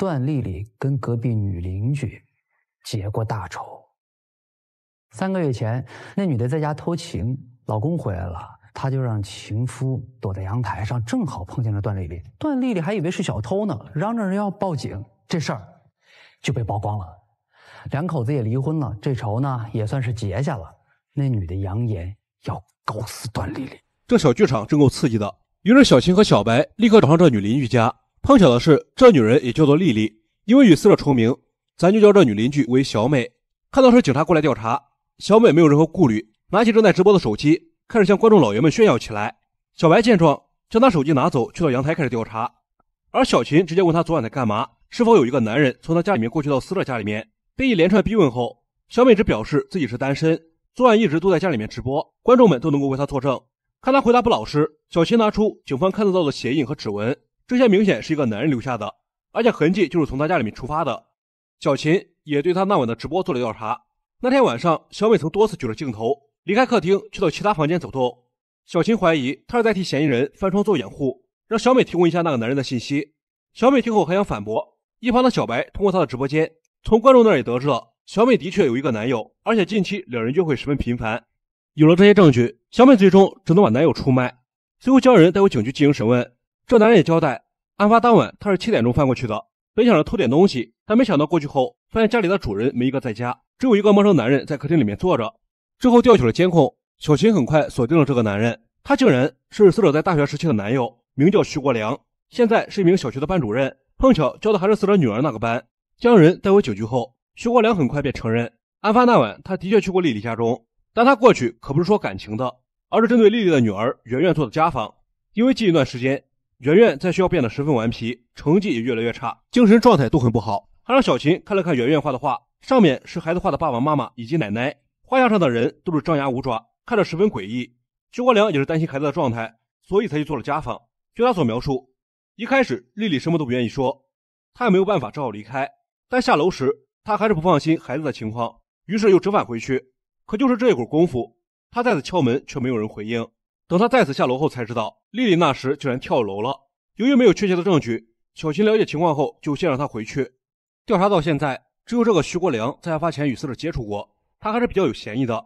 段丽丽跟隔壁女邻居结过大仇。三个月前，那女的在家偷情，老公回来了，她就让情夫躲在阳台上，正好碰见了段丽丽。段丽丽还以为是小偷呢，嚷着要报警，这事儿就被曝光了，两口子也离婚了，这仇呢也算是结下了。那女的扬言要告死段丽丽。这小剧场真够刺激的。于是小青和小白立刻找上这女邻居家。碰巧的是，这女人也叫做丽丽，因为与死者重名，咱就叫这女邻居为小美。看到是警察过来调查，小美没有任何顾虑，拿起正在直播的手机，开始向观众老爷们炫耀起来。小白见状，将他手机拿走，去到阳台开始调查。而小琴直接问他昨晚在干嘛，是否有一个男人从他家里面过去到死者家里面。被一连串逼问后，小美只表示自己是单身，昨晚一直都在家里面直播，观众们都能够为她作证。看他回答不老实，小琴拿出警方看得到的鞋印和指纹。这些明显是一个男人留下的，而且痕迹就是从他家里面出发的。小琴也对他那晚的直播做了调查。那天晚上，小美曾多次举了镜头，离开客厅，去到其他房间走动。小琴怀疑他是在替嫌疑人翻窗做掩护，让小美提供一下那个男人的信息。小美听后还想反驳，一旁的小白通过她的直播间，从观众那儿也得知了小美的确有一个男友，而且近期两人约会十分频繁。有了这些证据，小美最终只能把男友出卖，随后将人带回警局进行审问。这男人也交代，案发当晚他是七点钟翻过去的，本想着偷点东西，但没想到过去后发现家里的主人没一个在家，只有一个陌生男人在客厅里面坐着。之后调取了监控，小琴很快锁定了这个男人，他竟然是死者在大学时期的男友，名叫徐国良，现在是一名小学的班主任，碰巧教的还是死者女儿那个班。将人带回警局后，徐国良很快便承认，案发那晚他的确去过丽丽家中，但他过去可不是说感情的，而是针对丽丽的女儿圆圆做的家访，因为近一段时间。圆圆在学校变得十分顽皮，成绩也越来越差，精神状态都很不好，还让小琴看了看圆圆画的画，上面是孩子画的爸爸妈妈以及奶奶，画像上的人都是张牙舞爪，看着十分诡异。徐国良也是担心孩子的状态，所以才去做了家访。据他所描述，一开始丽丽什么都不愿意说，他也没有办法，只好离开。但下楼时，他还是不放心孩子的情况，于是又折返回去。可就是这一会儿功夫，他再次敲门，却没有人回应。等他再次下楼后，才知道丽丽那时竟然跳楼了。由于没有确切的证据，小琴了解情况后就先让他回去。调查到现在，只有这个徐国良在案发前与死者接触过，他还是比较有嫌疑的。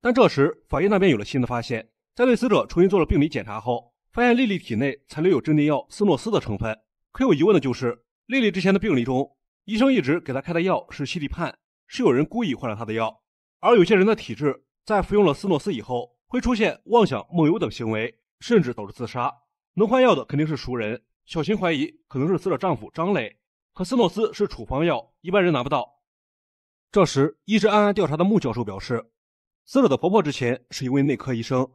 但这时法医那边有了新的发现，在对死者重新做了病理检查后，发现丽丽体内残留有镇定药斯诺斯的成分。可有疑问的就是，丽丽之前的病例中，医生一直给她开的药是西地泮，是有人故意换了她的药。而有些人的体质在服用了斯诺斯以后，会出现妄想、梦游等行为，甚至导致自杀。能换药的肯定是熟人。小琴怀疑可能是死者丈夫张磊，可斯诺斯是处方药，一般人拿不到。这时，一直暗暗调查的穆教授表示，死者的婆婆之前是一位内科医生。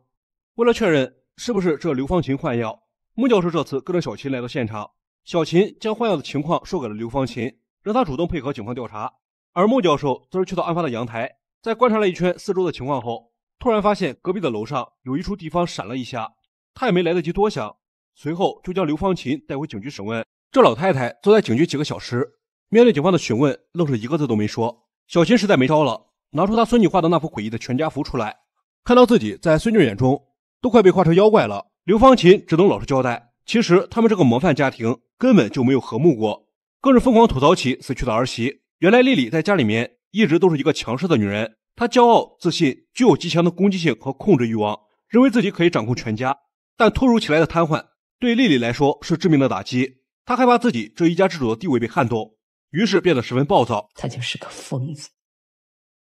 为了确认是不是这刘芳琴换药，穆教授这次跟着小琴来到现场，小琴将换药的情况说给了刘芳琴，让她主动配合警方调查。而穆教授则是去到案发的阳台，在观察了一圈四周的情况后。突然发现隔壁的楼上有一处地方闪了一下，他也没来得及多想，随后就将刘芳琴带回警局审问。这老太太坐在警局几个小时，面对警方的询问，愣是一个字都没说。小琴实在没招了，拿出她孙女画的那幅诡异的全家福出来，看到自己在孙女眼中都快被画成妖怪了。刘芳琴只能老实交代，其实他们这个模范家庭根本就没有和睦过，更是疯狂吐槽起死去的儿媳。原来丽丽在家里面一直都是一个强势的女人。他骄傲自信，具有极强的攻击性和控制欲望，认为自己可以掌控全家。但突如其来的瘫痪对丽丽来说是致命的打击，她害怕自己这一家之主的地位被撼动，于是变得十分暴躁。他就是个疯子，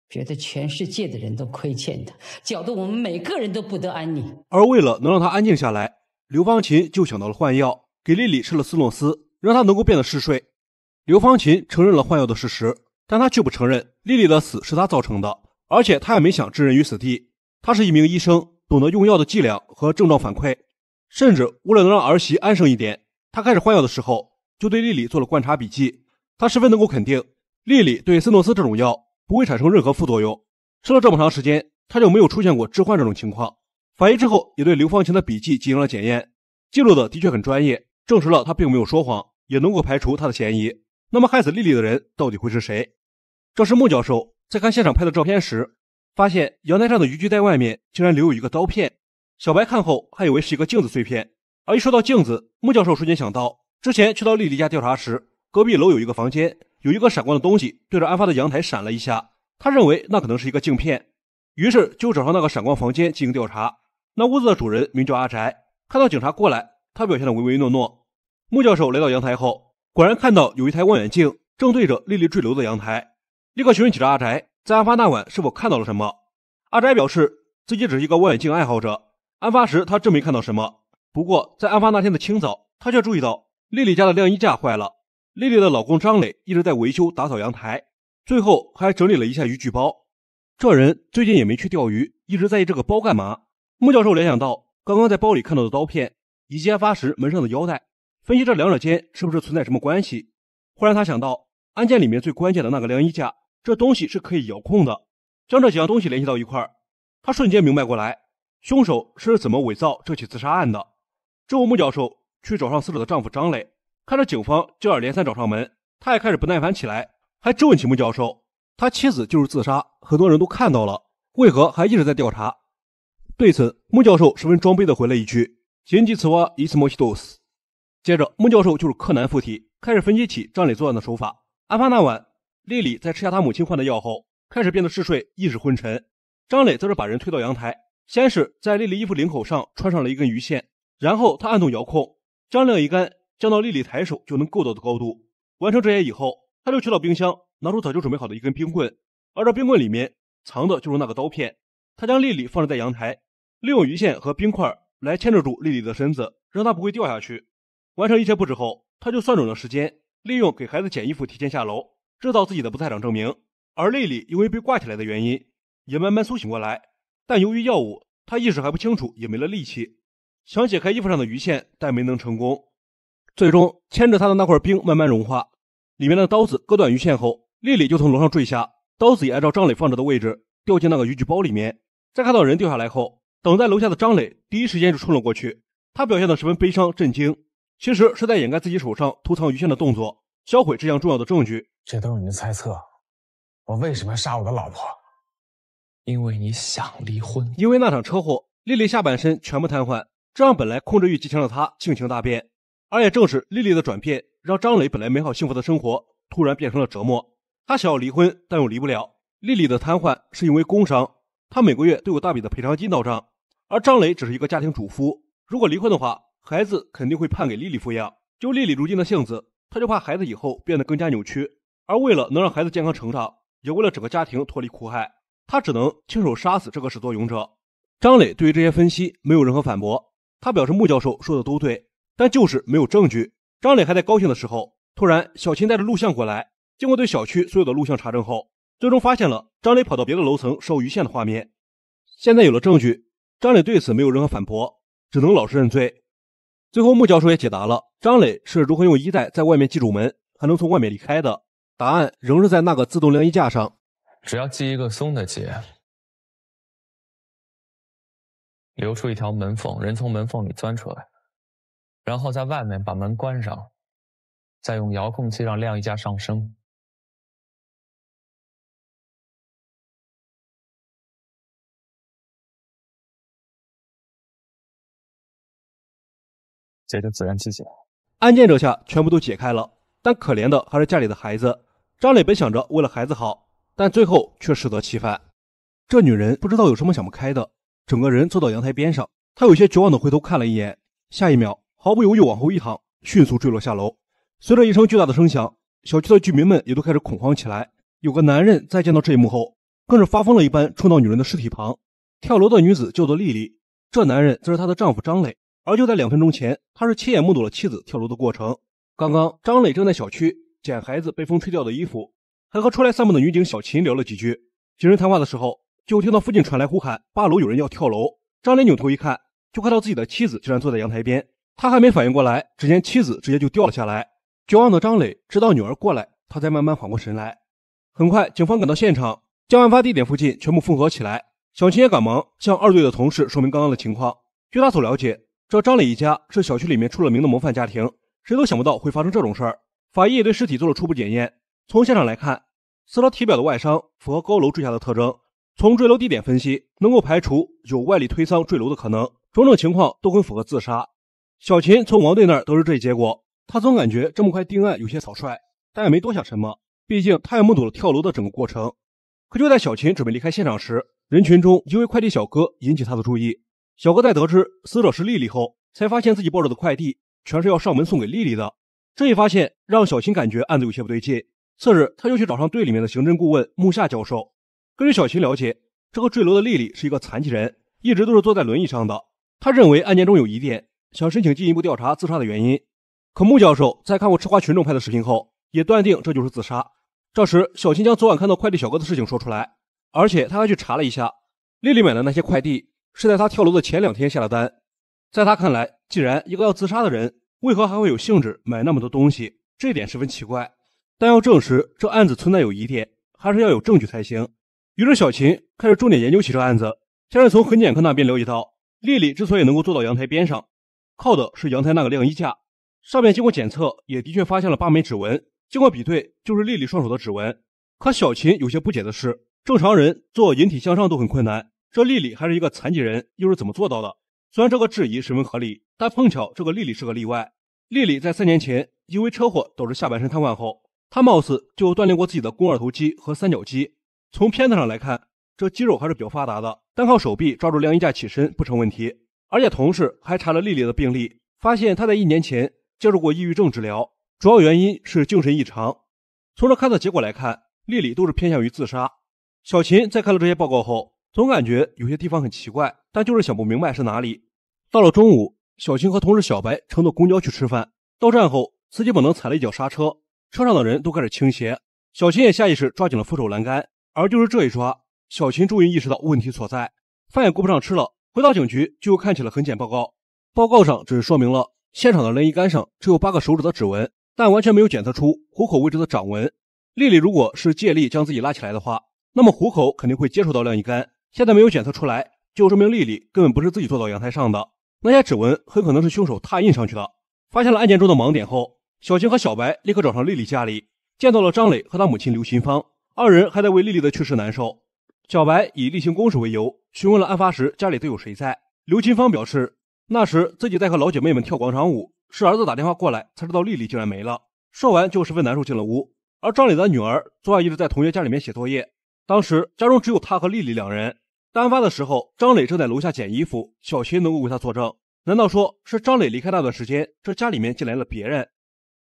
觉得全世界的人都亏欠他，搅得我们每个人都不得安宁。而为了能让他安静下来，刘芳琴就想到了换药，给莉莉吃了斯诺斯，让她能够变得嗜睡。刘芳琴承认了换药的事实，但她却不承认莉莉的死是她造成的。而且他也没想置人于死地。他是一名医生，懂得用药的剂量和症状反馈。甚至为了能让儿媳安生一点，他开始换药的时候就对丽丽做了观察笔记。他十分能够肯定，丽丽对森诺斯这种药不会产生任何副作用。吃了这么长时间，他就没有出现过置换这种情况。法医之后也对刘方晴的笔记进行了检验，记录的的确很专业，证实了他并没有说谎，也能够排除他的嫌疑。那么，害死丽丽的人到底会是谁？这是孟教授。在看现场拍的照片时，发现阳台上的渔具袋外面竟然留有一个刀片。小白看后还以为是一个镜子碎片，而一说到镜子，穆教授瞬间想到之前去到丽丽家调查时，隔壁楼有一个房间有一个闪光的东西对着案发的阳台闪了一下，他认为那可能是一个镜片，于是就找上那个闪光房间进行调查。那屋子的主人名叫阿宅，看到警察过来，他表现的唯唯诺诺。穆教授来到阳台后，果然看到有一台望远镜正对着丽丽坠楼的阳台。立刻询问起了阿宅，在案发那晚是否看到了什么？阿宅表示自己只是一个望远镜爱好者，案发时他真没看到什么。不过在案发那天的清早，他却注意到丽丽家的晾衣架坏了。丽丽的老公张磊一直在维修打扫阳台，最后还整理了一下渔具包。这人最近也没去钓鱼，一直在意这个包干嘛？穆教授联想到刚刚在包里看到的刀片以及案发时门上的腰带，分析这两者间是不是存在什么关系？忽然他想到案件里面最关键的那个晾衣架。这东西是可以遥控的，将这几样东西联系到一块儿，他瞬间明白过来，凶手是怎么伪造这起自杀案的。之后，穆教授去找上死者的丈夫张磊，看着警方接二连三找上门，他也开始不耐烦起来，还质问起穆教授：“他妻子就是自杀，很多人都看到了，为何还一直在调查？”对此，穆教授十分装逼的回了一句：“言及此话，以此谋其斗死。”接着，穆教授就是柯南附体，开始分析起张磊作案的手法。案发那晚。丽丽在吃下她母亲换的药后，开始变得嗜睡、意识昏沉。张磊则是把人推到阳台，先是在丽丽衣服领口上穿上了一根鱼线，然后他按动遥控，将晾衣杆降到丽丽抬手就能够到的高度。完成这些以后，他就去到冰箱，拿出早就准备好的一根冰棍，而这冰棍里面藏的就是那个刀片。他将丽丽放置在阳台，利用鱼线和冰块来牵制住丽丽的身子，让她不会掉下去。完成一切布置后，他就算准了时间，利用给孩子捡衣服提前下楼。制造自己的不在场证明，而丽丽因为被挂起来的原因，也慢慢苏醒过来。但由于药物，她意识还不清楚，也没了力气，想解开衣服上的鱼线，但没能成功。最终，牵着她的那块冰慢慢融化，里面的刀子割断鱼线后，丽丽就从楼上坠下，刀子也按照张磊放着的位置掉进那个渔具包里面。在看到人掉下来后，等待楼下的张磊第一时间就冲了过去，他表现的十分悲伤、震惊，其实是在掩盖自己手上偷藏鱼线的动作，销毁这样重要的证据。这都是你的猜测，我为什么要杀我的老婆？因为你想离婚，因为那场车祸，丽丽下半身全部瘫痪，这让本来控制欲极强的她性情大变。而也正是丽丽的转变，让张磊本来美好幸福的生活突然变成了折磨。他想要离婚，但又离不了。丽丽的瘫痪是因为工伤，她每个月都有大笔的赔偿金到账，而张磊只是一个家庭主夫。如果离婚的话，孩子肯定会判给丽丽抚养。就丽丽如今的性子，他就怕孩子以后变得更加扭曲。而为了能让孩子健康成长，也为了整个家庭脱离苦海，他只能亲手杀死这个始作俑者。张磊对于这些分析没有任何反驳，他表示木教授说的都对，但就是没有证据。张磊还在高兴的时候，突然小琴带着录像过来。经过对小区所有的录像查证后，最终发现了张磊跑到别的楼层烧鱼线的画面。现在有了证据，张磊对此没有任何反驳，只能老实认罪。最后，木教授也解答了张磊是如何用衣袋在外面记住门，还能从外面离开的。答案仍是在那个自动晾衣架上。只要系一个松的结，留出一条门缝，人从门缝里钻出来，然后在外面把门关上，再用遥控器让晾衣架上升，结就自然解按键这下全部都解开了。但可怜的还是家里的孩子。张磊本想着为了孩子好，但最后却适得其反。这女人不知道有什么想不开的，整个人坐到阳台边上，她有些绝望的回头看了一眼，下一秒毫不犹豫往后一躺，迅速坠落下楼。随着一声巨大的声响，小区的居民们也都开始恐慌起来。有个男人在见到这一幕后，更是发疯了一般冲到女人的尸体旁。跳楼的女子叫做丽丽，这男人则是她的丈夫张磊。而就在两分钟前，他是亲眼目睹了妻子跳楼的过程。刚刚，张磊正在小区捡孩子被风吹掉的衣服，还和出来散步的女警小琴聊了几句。几人谈话的时候，就听到附近传来呼喊：“八楼有人要跳楼！”张磊扭头一看，就看到自己的妻子竟然坐在阳台边。他还没反应过来，只见妻子直接就掉了下来。绝望的张磊直到女儿过来，他才慢慢缓过神来。很快，警方赶到现场，将案发地点附近全部封锁起来。小琴也赶忙向二队的同事说明刚刚的情况。据他所了解，这张磊一家是小区里面出了名的模范家庭。谁都想不到会发生这种事儿。法医也对尸体做了初步检验，从现场来看，死者体表的外伤符合高楼坠下的特征。从坠楼地点分析，能够排除有外力推搡坠楼的可能，种种情况都很符合自杀。小秦从王队那儿得知这一结果，他总感觉这么快定案有些草率，但也没多想什么，毕竟他也目睹了跳楼的整个过程。可就在小秦准备离开现场时，人群中一位快递小哥引起他的注意。小哥在得知死者是丽丽后，才发现自己抱着的快递。全是要上门送给丽丽的。这一发现让小琴感觉案子有些不对劲。次日，他又去找上队里面的刑侦顾问木下教授。根据小琴了解，这个坠楼的丽丽是一个残疾人，一直都是坐在轮椅上的。他认为案件中有疑点，想申请进一步调查自杀的原因。可木教授在看过吃瓜群众拍的视频后，也断定这就是自杀。这时，小琴将昨晚看到快递小哥的事情说出来，而且他还去查了一下，丽丽买的那些快递是在她跳楼的前两天下的单。在他看来，既然一个要自杀的人，为何还会有兴致买那么多东西？这点十分奇怪。但要证实这案子存在有疑点，还是要有证据才行。于是小琴开始重点研究起这案子，先是从痕检科那边了解到，丽丽之所以能够坐到阳台边上，靠的是阳台那个晾衣架，上面经过检测也的确发现了八枚指纹，经过比对就是丽丽双手的指纹。可小琴有些不解的是，正常人做引体向上都很困难，这丽丽还是一个残疾人，又是怎么做到的？虽然这个质疑十分合理，但碰巧这个丽丽是个例外。丽丽在三年前因为车祸导致下半身瘫痪后，她貌似就锻炼过自己的肱二头肌和三角肌。从片子上来看，这肌肉还是比较发达的，单靠手臂抓住晾衣架起身不成问题。而且同事还查了丽丽的病历，发现她在一年前接受过抑郁症治疗，主要原因是精神异常。从这看到结果来看，丽丽都是偏向于自杀。小琴在看到这些报告后，总感觉有些地方很奇怪。但就是想不明白是哪里。到了中午，小青和同事小白乘坐公交去吃饭。到站后，司机本能踩了一脚刹车，车上的人都开始倾斜。小琴也下意识抓紧了扶手栏杆。而就是这一抓，小琴终于意识到问题所在。饭也顾不上吃了，回到警局就看起了痕检报告。报告上只是说明了现场的晾椅杆上只有八个手指的指纹，但完全没有检测出虎口位置的掌纹。丽丽如果是借力将自己拉起来的话，那么虎口肯定会接触到晾衣杆，现在没有检测出来。就证明丽丽根本不是自己坐到阳台上的，那些指纹很可能是凶手拓印上去的。发现了案件中的盲点后，小青和小白立刻找上丽丽家里，见到了张磊和他母亲刘琴芳。二人还在为丽丽的去世难受。小白以例行公事为由，询问了案发时家里都有谁在。刘琴芳表示，那时自己在和老姐妹们跳广场舞，是儿子打电话过来才知道丽丽竟然没了。说完就十分难受进了屋。而张磊的女儿昨晚一直在同学家里面写作业，当时家中只有她和丽丽两人。案发的时候，张磊正在楼下捡衣服，小琴能够为他作证。难道说是张磊离开那段时间，这家里面进来了别人？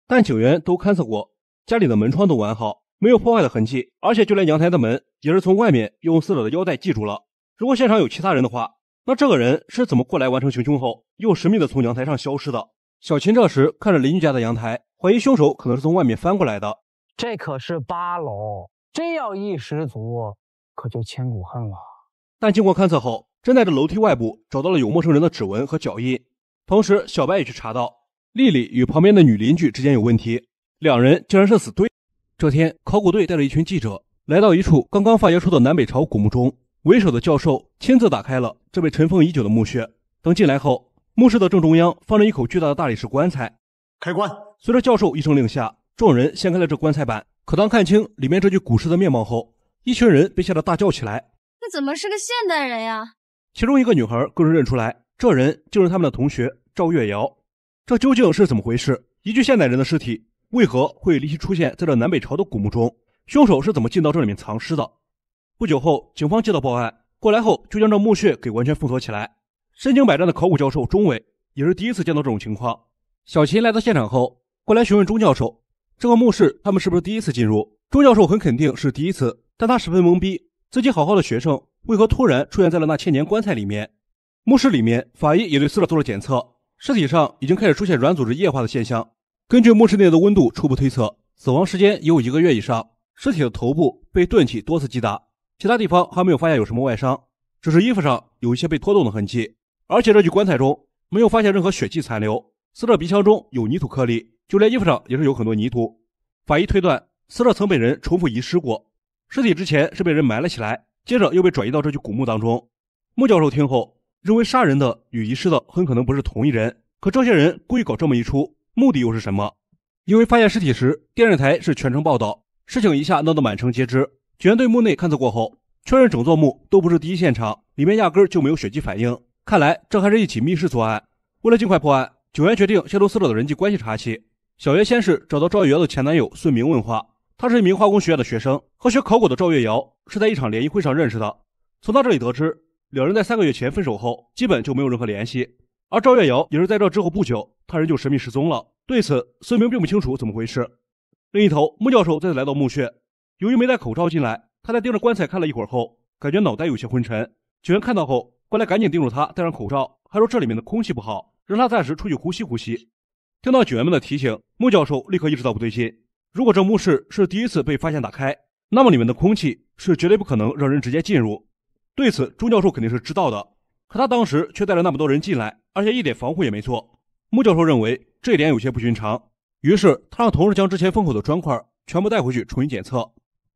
但警员都勘测过，家里的门窗都完好，没有破坏的痕迹，而且就连阳台的门也是从外面用死者的腰带系住了。如果现场有其他人的话，那这个人是怎么过来完成行凶后，又神秘的从阳台上消失的？小琴这时看着邻居家的阳台，怀疑凶手可能是从外面翻过来的。这可是八楼，真要一失足，可就千古恨了。但经过勘测后，真在这楼梯外部找到了有陌生人的指纹和脚印。同时，小白也去查到丽丽与旁边的女邻居之间有问题，两人竟然是死对。这天，考古队带着一群记者来到一处刚刚发掘出的南北朝古墓中，为首的教授亲自打开了这被尘封已久的墓穴。等进来后，墓室的正中央放着一口巨大的大理石棺材。开棺！随着教授一声令下，众人掀开了这棺材板。可当看清里面这具古尸的面貌后，一群人被吓得大叫起来。怎么是个现代人呀？其中一个女孩更是认出来，这人就是他们的同学赵月瑶。这究竟是怎么回事？一具现代人的尸体为何会离奇出现在这南北朝的古墓中？凶手是怎么进到这里面藏尸的？不久后，警方接到报案，过来后就将这墓穴给完全封锁起来。身经百战的考古教授钟伟也是第一次见到这种情况。小琴来到现场后，过来询问钟教授：“这个墓室他们是不是第一次进入？”钟教授很肯定是第一次，但他十分懵逼。自己好好的学生，为何突然出现在了那千年棺材里面？墓室里面，法医也对死者做了检测，尸体上已经开始出现软组织液化的现象。根据墓室内的温度，初步推测死亡时间已有一个月以上。尸体的头部被钝器多次击打，其他地方还没有发现有什么外伤，只是衣服上有一些被拖动的痕迹。而且这具棺材中没有发现任何血迹残留，死者鼻腔中有泥土颗粒，就连衣服上也是有很多泥土。法医推断，死者曾被人重复遗失过。尸体之前是被人埋了起来，接着又被转移到这具古墓当中。穆教授听后认为，杀人的与遗失的很可能不是同一人。可这些人故意搞这么一出，目的又是什么？因为发现尸体时，电视台是全程报道，事情一下闹得满城皆知。警员对墓内勘测过后，确认整座墓都不是第一现场，里面压根就没有血迹反应。看来这还是一起密室作案。为了尽快破案，警员决定先从死者的人际关系查起。小月先是找到赵雨瑶的前男友孙明问话。他是一名化工学院的学生，和学考古的赵月瑶是在一场联谊会上认识的。从他这里得知，两人在三个月前分手后，基本就没有任何联系。而赵月瑶也是在这之后不久，他人就神秘失踪了。对此，孙明并不清楚怎么回事。另一头，穆教授再次来到墓穴，由于没戴口罩进来，他在盯着棺材看了一会儿后，感觉脑袋有些昏沉。警员看到后，过来赶紧叮嘱他戴上口罩，还说这里面的空气不好，让他暂时出去呼吸呼吸。听到警员们的提醒，穆教授立刻意识到不对劲。如果这墓室是第一次被发现打开，那么里面的空气是绝对不可能让人直接进入。对此，钟教授肯定是知道的，可他当时却带了那么多人进来，而且一点防护也没做。穆教授认为这一点有些不寻常，于是他让同事将之前封口的砖块全部带回去重新检测。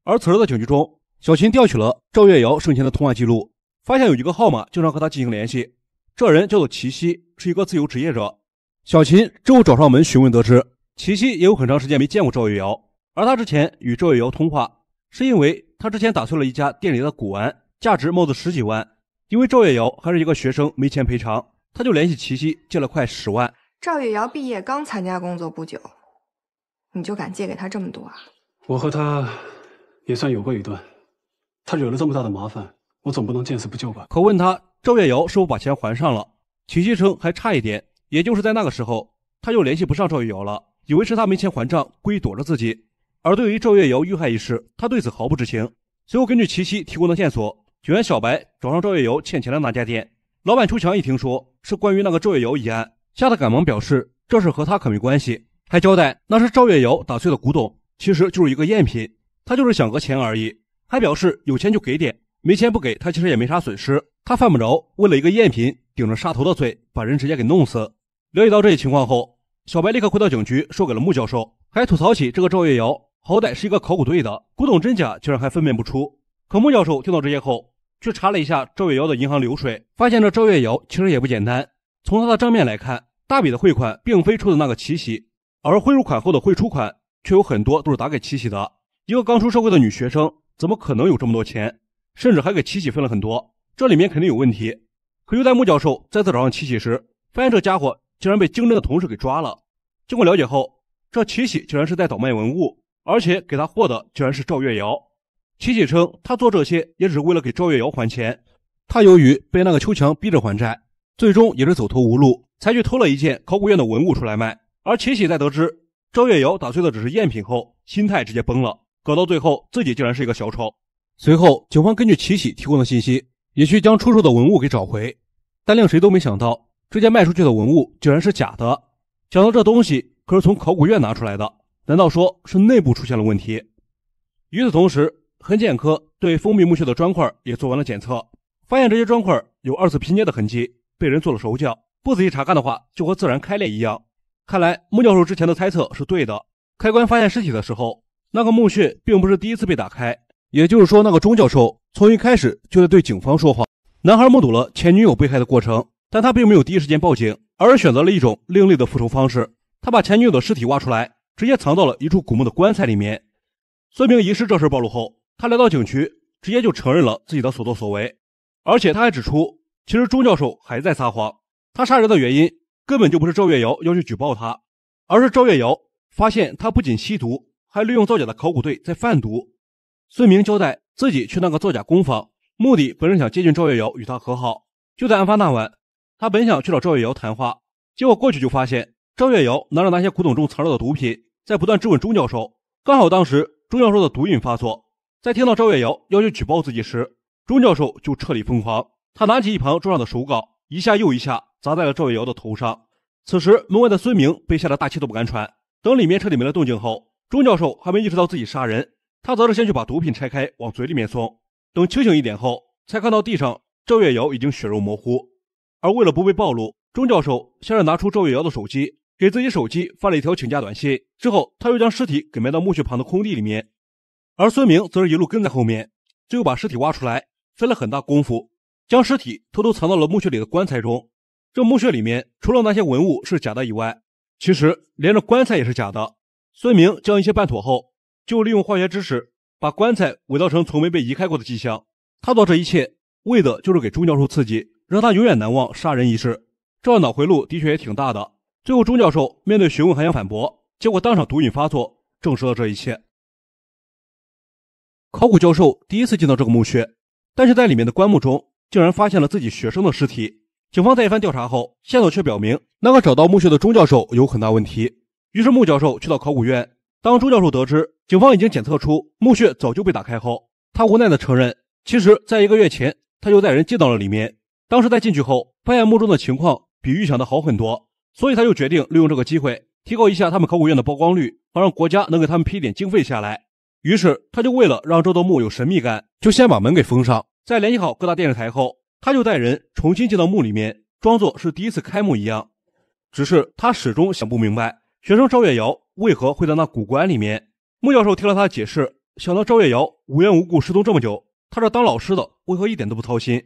而此时的警局中，小琴调取了赵月瑶生前的通话记录，发现有一个号码经常和他进行联系，这人叫做齐西，是一个自由职业者。小琴之后找上门询问，得知。齐琪也有很长时间没见过赵月瑶，而他之前与赵月瑶通话，是因为他之前打碎了一家店里的古玩，价值貌似十几万。因为赵月瑶还是一个学生，没钱赔偿，他就联系齐琪借了快十万。赵月瑶毕业刚参加工作不久，你就敢借给他这么多啊？我和他也算有过一段，他惹了这么大的麻烦，我总不能见死不救吧？可问他，赵月瑶是否把钱还上了？齐琪称还差一点，也就是在那个时候，他就联系不上赵月瑶了。以为是他没钱还账，故意躲着自己。而对于赵月瑶遇害一事，他对此毫不知情。随后，根据琪琪提供的线索，警员小白找上赵月瑶欠钱的那家店老板邱强。一听说是关于那个赵月瑶一案，吓得赶忙表示，这事和他可没关系。还交代，那是赵月瑶打碎的古董，其实就是一个赝品，他就是想讹钱而已。还表示，有钱就给点，没钱不给他，其实也没啥损失，他犯不着为了一个赝品顶着杀头的罪把人直接给弄死。了解到这一情况后。小白立刻回到警局，说给了穆教授，还吐槽起这个赵月瑶，好歹是一个考古队的，古董真假居然还分辨不出。可穆教授听到这些后，却查了一下赵月瑶的银行流水，发现这赵月瑶其实也不简单。从他的账面来看，大笔的汇款并非出自那个齐琪，而汇入款后的汇出款却有很多都是打给齐琪的。一个刚出社会的女学生，怎么可能有这么多钱？甚至还给齐琪分了很多，这里面肯定有问题。可就在穆教授再次找上齐琪时，发现这家伙。竟然被经侦的同事给抓了。经过了解后，这齐喜竟然是在倒卖文物，而且给他货的竟然是赵月瑶。齐喜称他做这些也只是为了给赵月瑶还钱。他由于被那个秋强逼着还债，最终也是走投无路，才去偷了一件考古院的文物出来卖。而齐喜在得知赵月瑶打碎的只是赝品后，心态直接崩了，搞到最后自己竟然是一个小丑。随后，警方根据齐喜提供的信息，也去将出售的文物给找回。但令谁都没想到。这件卖出去的文物竟然是假的！想到这东西可是从考古院拿出来的，难道说是内部出现了问题？与此同时，痕检科对封闭墓穴的砖块也做完了检测，发现这些砖块有二次拼接的痕迹，被人做了手脚。不仔细查看的话，就和自然开裂一样。看来穆教授之前的猜测是对的。开棺发现尸体的时候，那个墓穴并不是第一次被打开，也就是说，那个钟教授从一开始就在对警方说谎。男孩目睹了前女友被害的过程。但他并没有第一时间报警，而是选择了一种另类的复仇方式。他把前女友的尸体挖出来，直接藏到了一处古墓的棺材里面。孙明遗失这事暴露后，他来到警局，直接就承认了自己的所作所为。而且他还指出，其实钟教授还在撒谎。他杀人的原因根本就不是赵月瑶要去举报他，而是赵月瑶发现他不仅吸毒，还利用造假的考古队在贩毒。孙明交代自己去那个造假工坊，目的本是想接近赵月瑶与他和好，就在案发那晚。他本想去找赵月瑶谈话，结果过去就发现赵月瑶拿着那些古董中藏着的毒品，在不断质问钟教授。刚好当时钟教授的毒瘾发作，在听到赵月瑶要求举报自己时，钟教授就彻底疯狂。他拿起一旁桌上的手稿，一下又一下砸在了赵月瑶的头上。此时门外的孙明被吓得大气都不敢喘。等里面彻底没了动静后，钟教授还没意识到自己杀人，他则是先去把毒品拆开往嘴里面送。等清醒一点后，才看到地上赵月瑶已经血肉模糊。而为了不被暴露，钟教授先是拿出赵月瑶的手机，给自己手机发了一条请假短信。之后，他又将尸体给埋到墓穴旁的空地里面。而孙明则是一路跟在后面，最后把尸体挖出来，费了很大功夫，将尸体偷偷藏到了墓穴里的棺材中。这墓穴里面除了那些文物是假的以外，其实连着棺材也是假的。孙明将一切办妥后，就利用化学知识把棺材伪造成从没被移开过的迹象。他做这一切为的就是给钟教授刺激。让他永远难忘杀人一事，这脑回路的确也挺大的。最后，钟教授面对询问还想反驳，结果当场毒瘾发作，证实了这一切。考古教授第一次进到这个墓穴，但是在里面的棺木中竟然发现了自己学生的尸体。警方在一番调查后，线索却表明那个找到墓穴的钟教授有很大问题。于是，穆教授去到考古院，当钟教授得知警方已经检测出墓穴早就被打开后，他无奈的承认，其实，在一个月前他就带人进到了里面。当时在进去后，发现墓中的情况比预想的好很多，所以他就决定利用这个机会，提高一下他们考古院的曝光率，好让国家能给他们批点经费下来。于是，他就为了让这座墓有神秘感，就先把门给封上。在联系好各大电视台后，他就带人重新进到墓里面，装作是第一次开幕一样。只是他始终想不明白，学生赵月瑶为何会在那古棺里面。穆教授听了他的解释，想到赵月瑶无缘无故失踪这么久，他这当老师的为何一点都不操心？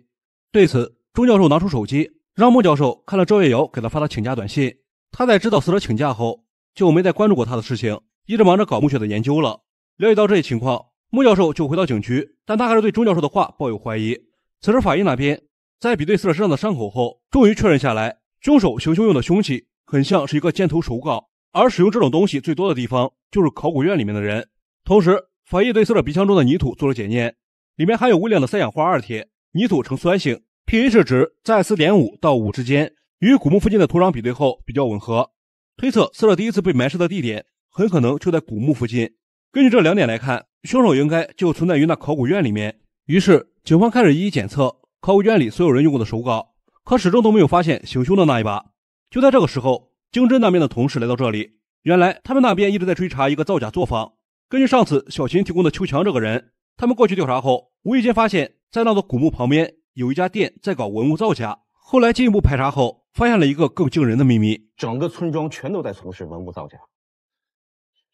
对此。钟教授拿出手机，让穆教授看了赵月瑶给他发的请假短信。他在知道死者请假后，就没再关注过他的事情，一直忙着搞墓穴的研究了。了解到这一情况，穆教授就回到警局，但他还是对钟教授的话抱有怀疑。此时，法医那边在比对死者身上的伤口后，终于确认下来，凶手行凶用的凶器很像是一个尖头手镐，而使用这种东西最多的地方就是考古院里面的人。同时，法医对死者鼻腔中的泥土做了检验，里面含有微量的三氧化二铁，泥土呈酸性。pH 值在四点五到五之间，与古墓附近的土壤比对后比较吻合，推测死者第一次被埋尸的地点很可能就在古墓附近。根据这两点来看，凶手应该就存在于那考古院里面。于是，警方开始一一检测考古院里所有人用过的手稿，可始终都没有发现行凶的那一把。就在这个时候，经侦那边的同事来到这里，原来他们那边一直在追查一个造假作坊。根据上次小琴提供的邱强这个人，他们过去调查后，无意间发现在那座古墓旁边。有一家店在搞文物造假，后来进一步排查后，发现了一个更惊人的秘密：整个村庄全都在从事文物造假，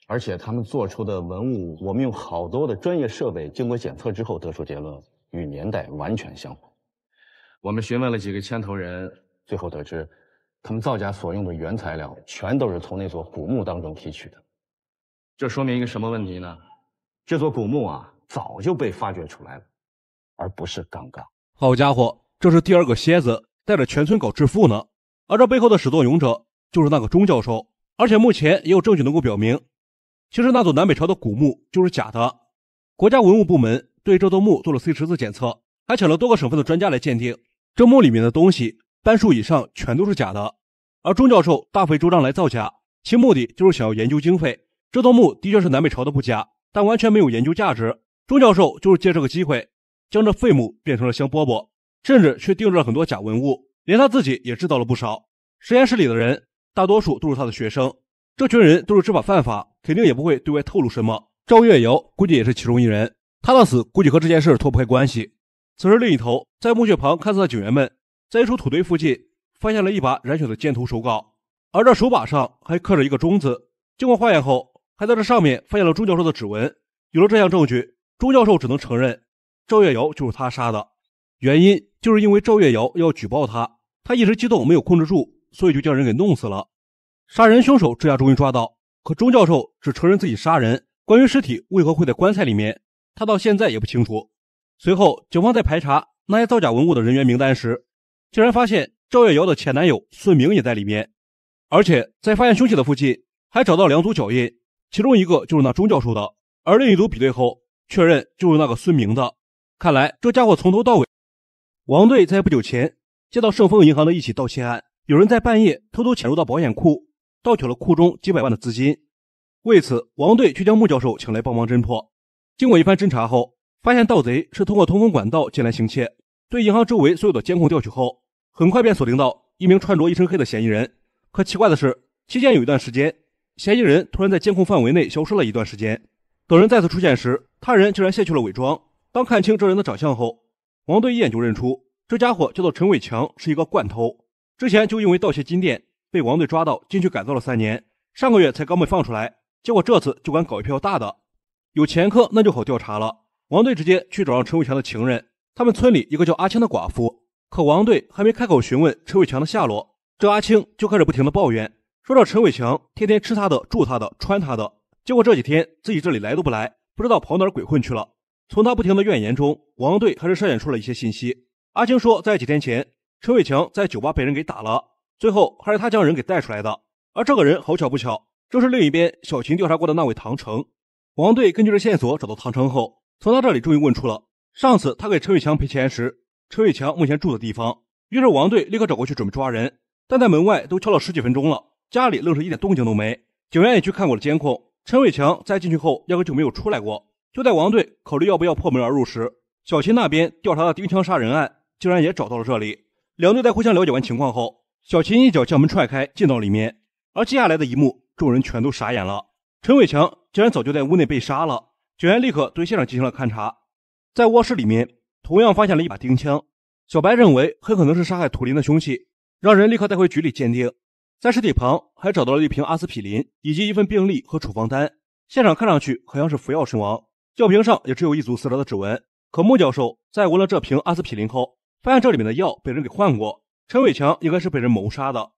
而且他们做出的文物，我们用好多的专业设备经过检测之后，得出结论与年代完全相符。我们询问了几个牵头人，最后得知，他们造假所用的原材料全都是从那座古墓当中提取的。这说明一个什么问题呢？这座古墓啊，早就被发掘出来了，而不是刚刚。好家伙，这是第二个蝎子带着全村搞致富呢，而这背后的始作俑者就是那个钟教授，而且目前也有证据能够表明，其实那座南北朝的古墓就是假的。国家文物部门对这座墓做了 C 十字检测，还请了多个省份的专家来鉴定，这墓里面的东西半数以上全都是假的。而钟教授大费周章来造假，其目的就是想要研究经费。这座墓的确是南北朝的不假，但完全没有研究价值。钟教授就是借这个机会。将这废木变成了香饽饽，甚至去定制了很多假文物，连他自己也制造了不少。实验室里的人大多数都是他的学生，这群人都是知法犯法，肯定也不会对外透露什么。赵月瑶估计也是其中一人，他的死估计和这件事脱不开关系。此时另一头，在墓穴旁勘测的警员们，在一处土堆附近发现了一把染血的尖头手稿，而这手把上还刻着一个钟字。经过化验后，还在这上面发现了钟教授的指纹。有了这项证据，钟教授只能承认。赵月瑶就是他杀的，原因就是因为赵月瑶要举报他，他一时激动没有控制住，所以就将人给弄死了。杀人凶手这下终于抓到，可钟教授只承认自己杀人，关于尸体为何会在棺材里面，他到现在也不清楚。随后，警方在排查那些造假文物的人员名单时，竟然发现赵月瑶的前男友孙明也在里面，而且在发现凶器的附近还找到两组脚印，其中一个就是那钟教授的，而另一组比对后确认就是那个孙明的。看来这家伙从头到尾。王队在不久前接到盛丰银行的一起盗窃案，有人在半夜偷偷潜入到保险库，盗取了库中几百万的资金。为此，王队却将穆教授请来帮忙侦破。经过一番侦查后，发现盗贼是通过通风管道进来行窃。对银行周围所有的监控调取后，很快便锁定到一名穿着一身黑的嫌疑人。可奇怪的是，期间有一段时间，嫌疑人突然在监控范围内消失了一段时间。等人再次出现时，他人竟然卸去了伪装。当看清这人的长相后，王队一眼就认出这家伙叫做陈伟强，是一个惯偷。之前就因为盗窃金店被王队抓到进去改造了三年，上个月才刚被放出来，结果这次就敢搞一票大的。有前科，那就好调查了。王队直接去找上陈伟强的情人，他们村里一个叫阿青的寡妇。可王队还没开口询问陈伟强的下落，这阿青就开始不停的抱怨，说到陈伟强天天吃他的、住他的、穿他的，结果这几天自己这里来都不来，不知道跑哪鬼混去了。从他不停的怨言中，王队还是筛选出了一些信息。阿青说，在几天前，陈伟强在酒吧被人给打了，最后还是他将人给带出来的。而这个人，好巧不巧，正是另一边小琴调查过的那位唐成。王队根据这线索找到唐成后，从他这里终于问出了上次他给陈伟强赔钱时，陈伟强目前住的地方。于是王队立刻找过去准备抓人，但在门外都敲了十几分钟了，家里愣是一点动静都没。警员也去看过了监控，陈伟强在进去后压根就没有出来过。就在王队考虑要不要破门而入时，小琴那边调查的钉枪杀人案竟然也找到了这里。两队在互相了解完情况后，小琴一脚将门踹开，进到里面。而接下来的一幕，众人全都傻眼了：陈伟强竟然早就在屋内被杀了。警员立刻对现场进行了勘查，在卧室里面同样发现了一把钉枪。小白认为很可能是杀害土林的凶器，让人立刻带回局里鉴定。在尸体旁还找到了一瓶阿司匹林以及一份病历和处方单，现场看上去好像是服药身亡。药瓶上也只有一组死者的指纹，可木教授在闻了这瓶阿司匹林后，发现这里面的药被人给换过。陈伟强应该是被人谋杀的。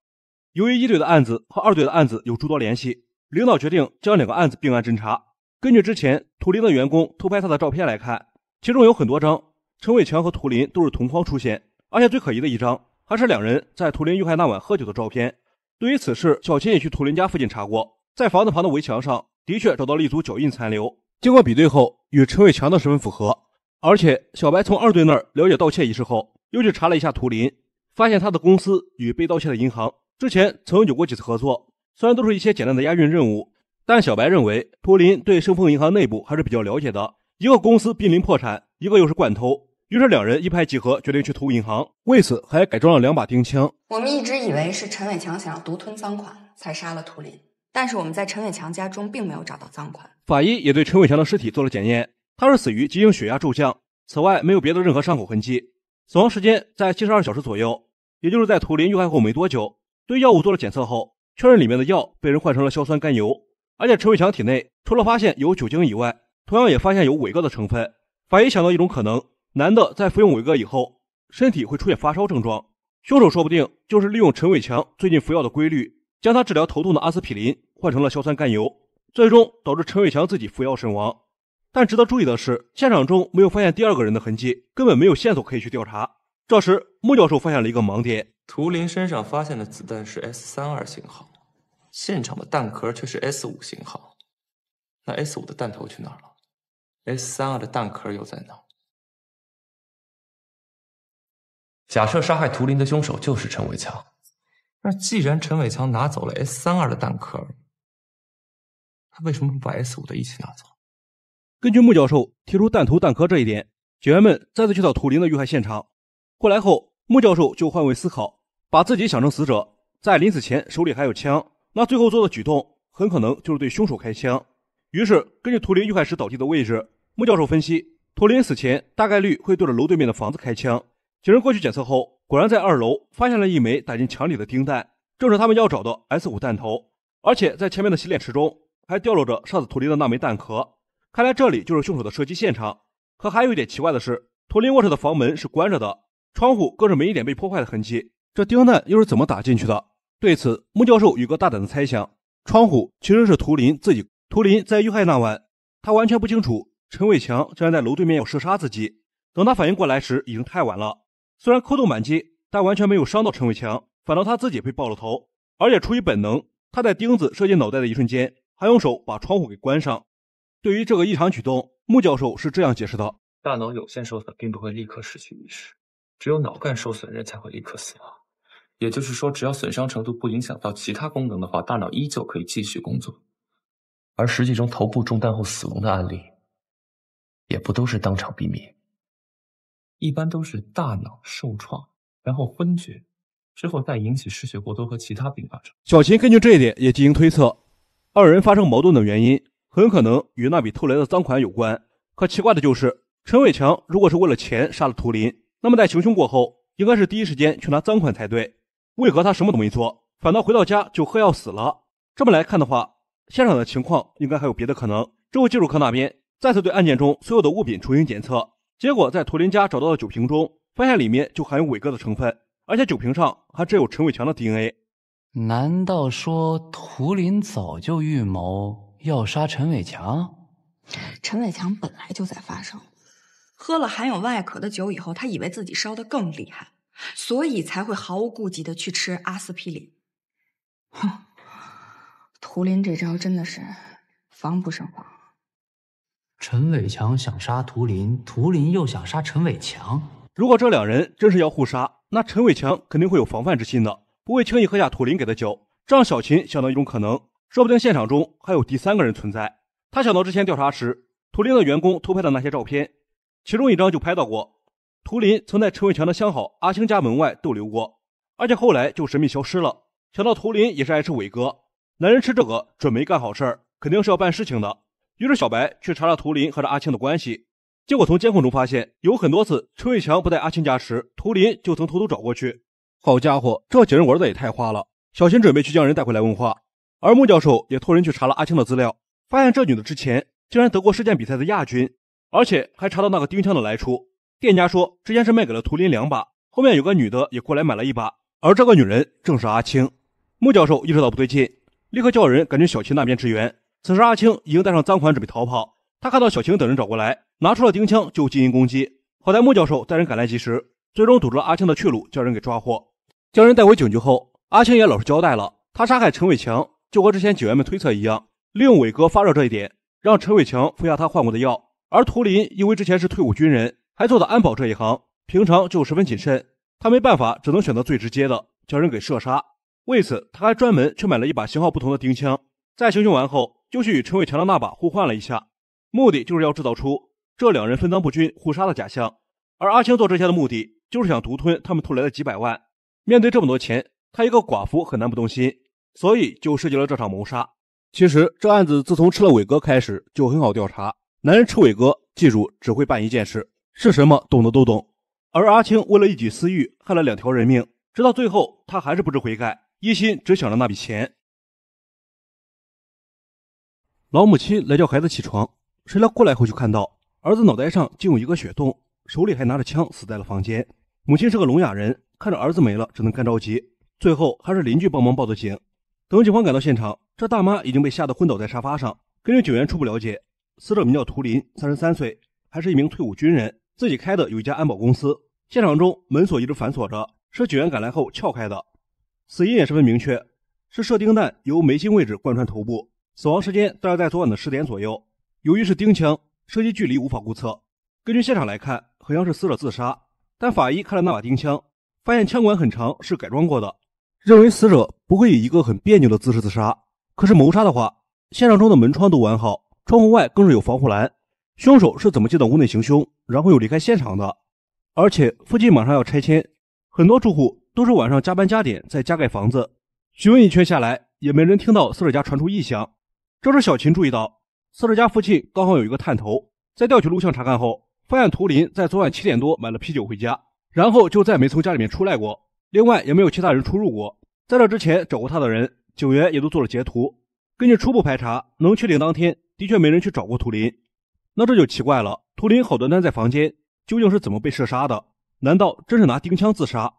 由于一队的案子和二队的案子有诸多联系，领导决定将两个案子并案侦查。根据之前图林的员工偷拍他的照片来看，其中有很多张陈伟强和图林都是同框出现，而且最可疑的一张还是两人在图林遇害那晚喝酒的照片。对于此事，小琴也去图林家附近查过，在房子旁的围墙上，的确找到了一组脚印残留。经过比对后，与陈伟强的身份符合，而且小白从二队那儿了解盗窃一事后，又去查了一下图林，发现他的公司与被盗窃的银行之前曾有过几次合作，虽然都是一些简单的押运任务，但小白认为图林对盛丰银行内部还是比较了解的。一个公司濒临破产，一个又是惯偷，于是两人一拍即合，决定去偷银行，为此还改装了两把钉枪。我们一直以为是陈伟强想要独吞赃款，才杀了图林。但是我们在陈伟强家中并没有找到赃款，法医也对陈伟强的尸体做了检验，他是死于急性血压骤降，此外没有别的任何伤口痕迹，死亡时间在七十二小时左右，也就是在图林遇害后没多久。对药物做了检测后，确认里面的药被人换成了硝酸甘油，而且陈伟强体内除了发现有酒精以外，同样也发现有伟哥的成分。法医想到一种可能，男的在服用伟哥以后，身体会出现发烧症状，凶手说不定就是利用陈伟强最近服药的规律。将他治疗头痛的阿司匹林换成了硝酸甘油，最终导致陈伟强自己服药身亡。但值得注意的是，现场中没有发现第二个人的痕迹，根本没有线索可以去调查。这时，穆教授发现了一个盲点：图灵身上发现的子弹是 S 三二型号，现场的弹壳却是 S 五型号。那 S 五的弹头去哪儿了？S 三二的弹壳又在哪假设杀害图灵的凶手就是陈伟强。那既然陈伟强拿走了 S32 的弹壳，他为什么不把 S5 的一起拿走？根据穆教授提出弹头弹壳这一点，警员们再次去到图灵的遇害现场。过来后，穆教授就换位思考，把自己想成死者，在临死前手里还有枪，那最后做的举动很可能就是对凶手开枪。于是，根据图灵遇害时倒地的位置，穆教授分析，图灵死前大概率会对着楼对面的房子开枪。警人过去检测后。果然在二楼发现了一枚打进墙里的钉弹，正是他们要找的 S 五弹头。而且在前面的洗脸池中还掉落着杀死图林的那枚弹壳，看来这里就是凶手的射击现场。可还有一点奇怪的是，图林卧室的房门是关着的，窗户更是没一点被破坏的痕迹。这钉弹又是怎么打进去的？对此，穆教授有个大胆的猜想：窗户其实是图林自己。图林在遇害那晚，他完全不清楚陈伟强竟然在楼对面要射杀自己。等他反应过来时，已经太晚了。虽然扣动扳机，但完全没有伤到陈伟强，反倒他自己被爆了头。而且出于本能，他在钉子射进脑袋的一瞬间，还用手把窗户给关上。对于这个异常举动，穆教授是这样解释的：大脑有限受损，并不会立刻失去意识，只有脑干受损人才会立刻死亡。也就是说，只要损伤程度不影响到其他功能的话，大脑依旧可以继续工作。而实际中，头部中弹后死亡的案例，也不都是当场毙命。一般都是大脑受创，然后昏厥，之后再引起失血过多和其他并发症。小琴根据这一点也进行推测，二人发生矛盾的原因很可能与那笔偷来的赃款有关。可奇怪的就是，陈伟强如果是为了钱杀了图林，那么在行凶过后应该是第一时间去拿赃款才对，为何他什么都没做，反倒回到家就喝药死了？这么来看的话，现场的情况应该还有别的可能。之后技术科那边再次对案件中所有的物品重新检测。结果在图林家找到的酒瓶中，发现里面就含有伟哥的成分，而且酒瓶上还沾有陈伟强的 DNA。难道说图林早就预谋要杀陈伟强？陈伟强本来就在发烧，喝了含有外壳的酒以后，他以为自己烧得更厉害，所以才会毫无顾忌的去吃阿司匹林。哼，图林这招真的是防不胜防。陈伟强想杀图林，图林又想杀陈伟强。如果这两人真是要互杀，那陈伟强肯定会有防范之心的，不会轻易喝下图林给的酒。这让小琴想到一种可能：说不定现场中还有第三个人存在。他想到之前调查时，图林的员工偷拍的那些照片，其中一张就拍到过图林曾在陈伟强的相好阿星家门外逗留过，而且后来就神秘消失了。想到图林也是爱吃伟哥，男人吃这个准没干好事儿，肯定是要办事情的。于是小白去查了图林和这阿青的关系，结果从监控中发现，有很多次陈伟强不在阿青家时，图林就曾偷偷找过去。好家伙，这几人玩的也太花了！小秦准备去将人带回来问话，而穆教授也托人去查了阿青的资料，发现这女的之前竟然得过世箭比赛的亚军，而且还查到那个钉枪的来处。店家说之前是卖给了图林两把，后面有个女的也过来买了一把，而这个女人正是阿青。穆教授意识到不对劲，立刻叫人赶去小秦那边支援。此时，阿青已经带上赃款准备逃跑。他看到小青等人找过来，拿出了钉枪就进行攻击。好在木教授带人赶来及时，最终堵住了阿青的去路，将人给抓获。将人带回警局后，阿青也老实交代了，他杀害陈伟强就和之前警员们推测一样，利用伟哥发热这一点，让陈伟强服下他换过的药。而图林因为之前是退伍军人，还做的安保这一行，平常就十分谨慎。他没办法，只能选择最直接的将人给射杀。为此，他还专门去买了一把型号不同的钉枪。在行凶完后。就去与陈伟强的那把互换了一下，目的就是要制造出这两人分赃不均、互杀的假象。而阿青做这些的目的，就是想独吞他们偷来的几百万。面对这么多钱，他一个寡妇很难不动心，所以就设计了这场谋杀。其实这案子自从吃了伟哥开始，就很好调查。男人吃伟哥，记住只会办一件事，是什么懂的都懂。而阿青为了一己私欲，害了两条人命，直到最后他还是不知悔改，一心只想着那笔钱。老母亲来叫孩子起床，谁料过来后就看到儿子脑袋上竟有一个血洞，手里还拿着枪，死在了房间。母亲是个聋哑人，看着儿子没了，只能干着急。最后还是邻居帮忙报的警。等警方赶到现场，这大妈已经被吓得昏倒在沙发上。根据警员初步了解，死者名叫图林，三十三岁，还是一名退伍军人，自己开的有一家安保公司。现场中门锁一直反锁着，是警员赶来后撬开的。死因也十分明确，是射钉弹由眉心位置贯穿头部。死亡时间大约在昨晚的十点左右。由于是钉枪，射击距离无法估测。根据现场来看，很像是死者自杀。但法医看了那把钉枪，发现枪管很长，是改装过的，认为死者不会以一个很别扭的姿势自杀。可是谋杀的话，现场中的门窗都完好，窗户外更是有防护栏。凶手是怎么进到屋内行凶，然后又离开现场的？而且附近马上要拆迁，很多住户都是晚上加班加点在加盖房子。询问一圈下来，也没人听到死者家传出异响。这时，小琴注意到，死者家附近刚好有一个探头。在调取录像查看后，发现图林在昨晚七点多买了啤酒回家，然后就再没从家里面出来过。另外，也没有其他人出入过。在这之前找过他的人，警员也都做了截图。根据初步排查，能确定当天的确没人去找过图林。那这就奇怪了，图林好端端在房间，究竟是怎么被射杀的？难道真是拿钉枪自杀？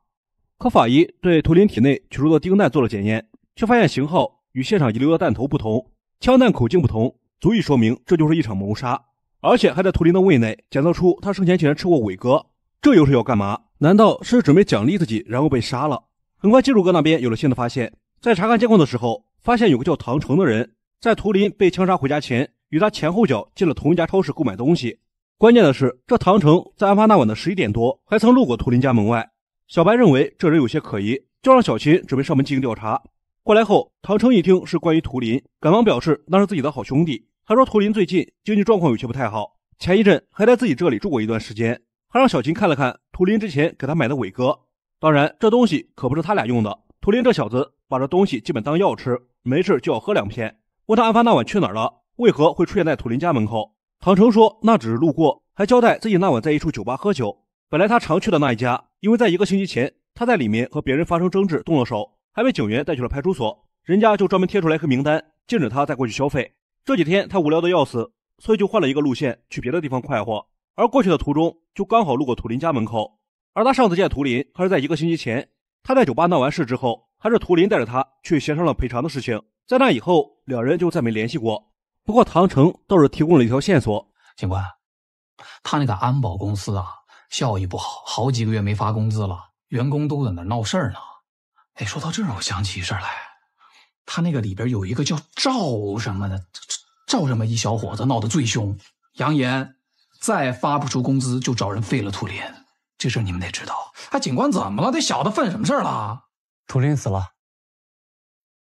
可法医对图林体内取出的钉弹做了检验，却发现型号与现场遗留的弹头不同。枪弹口径不同，足以说明这就是一场谋杀，而且还在图林的胃内检测出他生前竟然吃过伟哥，这又是要干嘛？难道是准备奖励自己，然后被杀了？很快，技术哥那边有了新的发现，在查看监控的时候，发现有个叫唐成的人在图林被枪杀回家前，与他前后脚进了同一家超市购买东西。关键的是，这唐成在案发那晚的十一点多还曾路过图林家门外。小白认为这人有些可疑，就让小琴准备上门进行调查。过来后，唐诚一听是关于图林，赶忙表示那是自己的好兄弟。他说图林最近经济状况有些不太好，前一阵还在自己这里住过一段时间。他让小琴看了看图林之前给他买的伟哥，当然这东西可不是他俩用的。图林这小子把这东西基本当药吃，没事就要喝两片。问他案发那晚去哪儿了，为何会出现在图林家门口？唐诚说那只是路过，还交代自己那晚在一处酒吧喝酒，本来他常去的那一家，因为在一个星期前他在里面和别人发生争执动了手。还被警员带去了派出所，人家就专门贴出来个名单，禁止他再过去消费。这几天他无聊的要死，所以就换了一个路线，去别的地方快活。而过去的途中，就刚好路过图林家门口。而他上次见图林，还是在一个星期前。他在酒吧闹完事之后，还是图林带着他去协商了赔偿的事情。在那以后，两人就再没联系过。不过唐城倒是提供了一条线索，警官，他那个安保公司啊，效益不好，好几个月没发工资了，员工都在那闹事儿呢。哎，说到这儿，我想起一事来，他那个里边有一个叫赵什么的，赵什么一小伙子闹得最凶，扬言再发不出工资就找人废了图林。这事儿你们得知道。哎，警官怎么了？这小子犯什么事儿了？图林死了。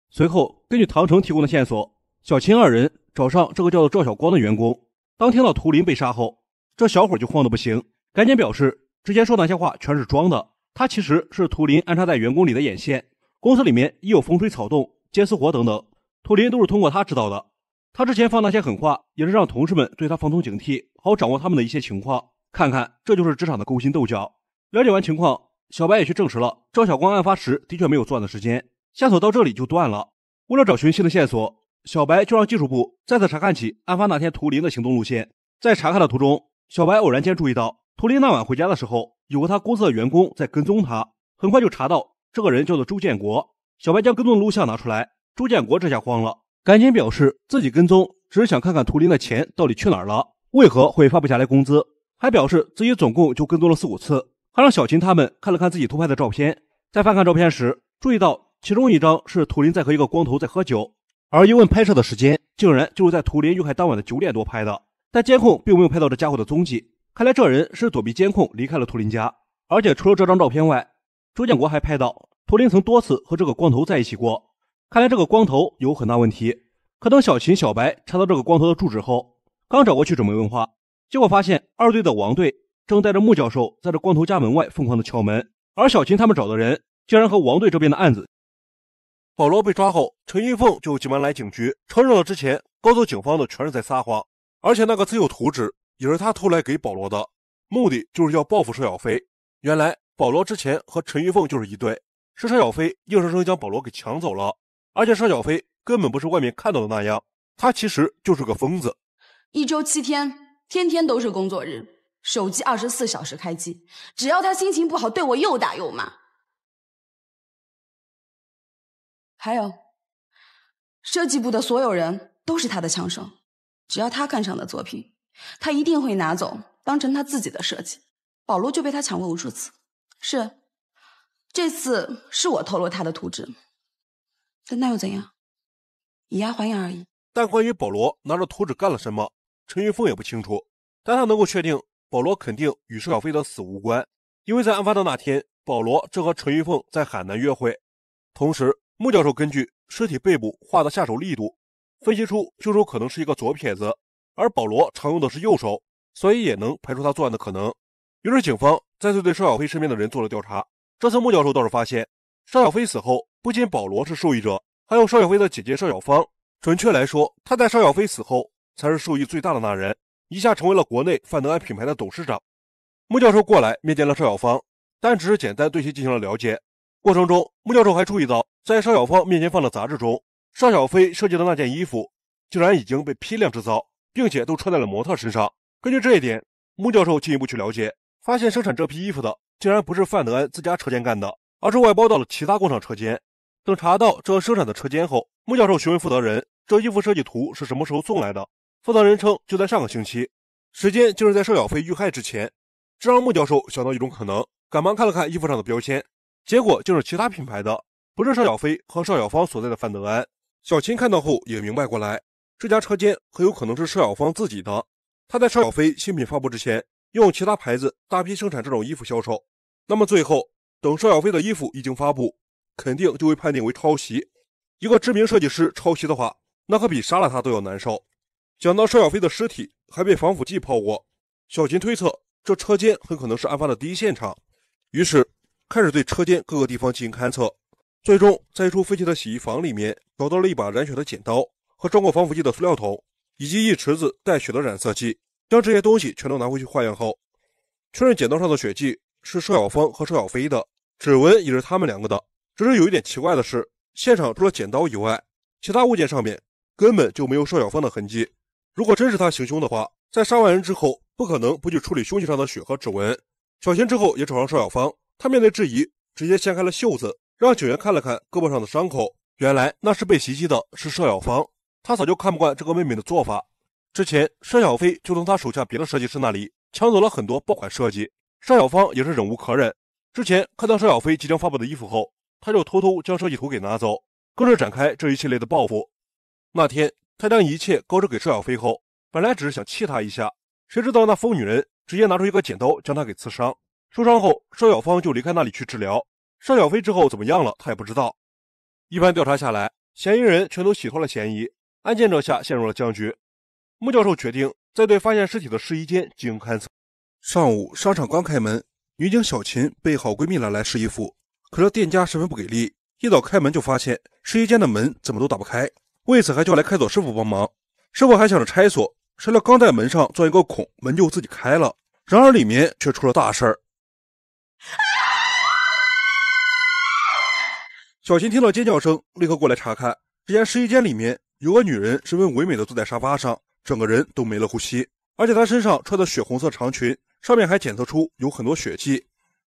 随后，根据唐城提供的线索，小青二人找上这个叫做赵小光的员工。当听到图林被杀后，这小伙就慌得不行，赶紧表示之前说那些话全是装的。他其实是图灵安插在员工里的眼线，公司里面亦有风吹草动、接私活等等，图灵都是通过他知道的。他之前放那些狠话，也是让同事们对他放松警惕，好掌握他们的一些情况。看看，这就是职场的勾心斗角。了解完情况，小白也去证实了赵小光案发时的确没有作案的时间。线索到这里就断了。为了找寻新的线索，小白就让技术部再次查看起案发那天图灵的行动路线。在查看的途中，小白偶然间注意到。图林那晚回家的时候，有个他公司的员工在跟踪他，很快就查到这个人叫做周建国。小白将跟踪的录像拿出来，周建国这下慌了，赶紧表示自己跟踪只是想看看图林的钱到底去哪儿了，为何会发不下来工资，还表示自己总共就跟踪了四五次，还让小琴他们看了看自己偷拍的照片。在翻看照片时，注意到其中一张是图林在和一个光头在喝酒，而一问拍摄的时间，竟然就是在图林遇害当晚的九点多拍的，但监控并没有拍到这家伙的踪迹。看来这人是躲避监控离开了图林家，而且除了这张照片外，周建国还拍到图林曾多次和这个光头在一起过。看来这个光头有很大问题。可等小秦、小白查到这个光头的住址后，刚找过去准备问话，结果发现二队的王队正带着木教授在这光头家门外疯狂的敲门，而小秦他们找的人竟然和王队这边的案子。保罗被抓后，陈玉凤就急忙来警局承认了之前告诉警方的全是在撒谎，而且那个自有图纸。也是他偷来给保罗的，目的就是要报复佘小飞。原来保罗之前和陈玉凤就是一对，是佘小飞硬生生将保罗给抢走了。而且佘小飞根本不是外面看到的那样，他其实就是个疯子。一周七天，天天都是工作日，手机二十四小时开机，只要他心情不好，对我又打又骂。还有，设计部的所有人都是他的枪手，只要他看上的作品。他一定会拿走，当成他自己的设计。保罗就被他抢过无数次。是，这次是我偷露他的图纸。但那又怎样？以牙还牙而已。但关于保罗拿着图纸干了什么，陈云凤也不清楚。但他能够确定，保罗肯定与施小飞的死无关，因为在案发的那天，保罗正和陈云凤在海南约会。同时，穆教授根据尸体背部画的下手力度，分析出凶手可能是一个左撇子。而保罗常用的是右手，所以也能排除他作案的可能。于是警方再次对邵小飞身边的人做了调查。这次穆教授倒是发现，邵小飞死后不仅保罗是受益者，还有邵小飞的姐姐邵小芳。准确来说，她在邵小飞死后才是受益最大的那人，一下成为了国内范德安品牌的董事长。穆教授过来面见了邵小芳，但只是简单对其进行了了解。过程中，穆教授还注意到，在邵小芳面前放的杂志中，邵小飞设计的那件衣服竟然已经被批量制造。并且都穿在了模特身上。根据这一点，穆教授进一步去了解，发现生产这批衣服的竟然不是范德安自家车间干的，而是外包到了其他工厂车间。等查到这生产的车间后，穆教授询问负责人，这衣服设计图是什么时候送来的？负责人称就在上个星期，时间就是在邵小飞遇害之前。这让穆教授想到一种可能，赶忙看了看衣服上的标签，结果竟是其他品牌的，不是邵小飞和邵小芳所在的范德安。小琴看到后也明白过来。这家车间很有可能是邵小芳自己的。他在邵小飞新品发布之前，用其他牌子大批生产这种衣服销售。那么最后，等邵小飞的衣服一经发布，肯定就会判定为抄袭。一个知名设计师抄袭的话，那可比杀了他都要难受。想到邵小飞的尸体还被防腐剂泡过，小琴推测这车间很可能是案发的第一现场。于是开始对车间各个地方进行勘测，最终在一处废弃的洗衣房里面找到了一把染血的剪刀。和装过防腐剂的塑料桶，以及一池子带血的染色剂，将这些东西全都拿回去化验后，确认剪刀上的血迹是邵小芳和邵小飞的，指纹也是他们两个的。只是有一点奇怪的是，现场除了剪刀以外，其他物件上面根本就没有邵小芳的痕迹。如果真是他行凶的话，在杀完人之后，不可能不去处理凶器上的血和指纹。小贤之后也找上邵小芳，他面对质疑，直接掀开了袖子，让警员看了看胳膊上的伤口。原来那是被袭击的，是邵小芳。他早就看不惯这个妹妹的做法，之前邵小飞就从他手下别的设计师那里抢走了很多爆款设计，邵小芳也是忍无可忍。之前看到邵小飞即将发布的衣服后，他就偷偷将设计图给拿走，更是展开这一系列的报复。那天他将一切告知给邵小飞后，本来只是想气他一下，谁知道那疯女人直接拿出一个剪刀将他给刺伤。受伤后邵小芳就离开那里去治疗。邵小飞之后怎么样了，他也不知道。一番调查下来，嫌疑人全都洗脱了嫌疑。案件这下陷入了僵局。穆教授决定再对发现尸体的试衣间进行勘测。上午商场刚开门，女警小琴被好闺蜜拉来试衣服，可是店家十分不给力，一早开门就发现试衣间的门怎么都打不开，为此还叫来开锁师傅帮忙。师傅还想着拆锁，谁料刚在门上钻一个孔，门就自己开了。然而里面却出了大事儿。小琴听到尖叫声，立刻过来查看，只见试衣间里面。有个女人十分唯美的坐在沙发上，整个人都没了呼吸，而且她身上穿的血红色长裙上面还检测出有很多血迹。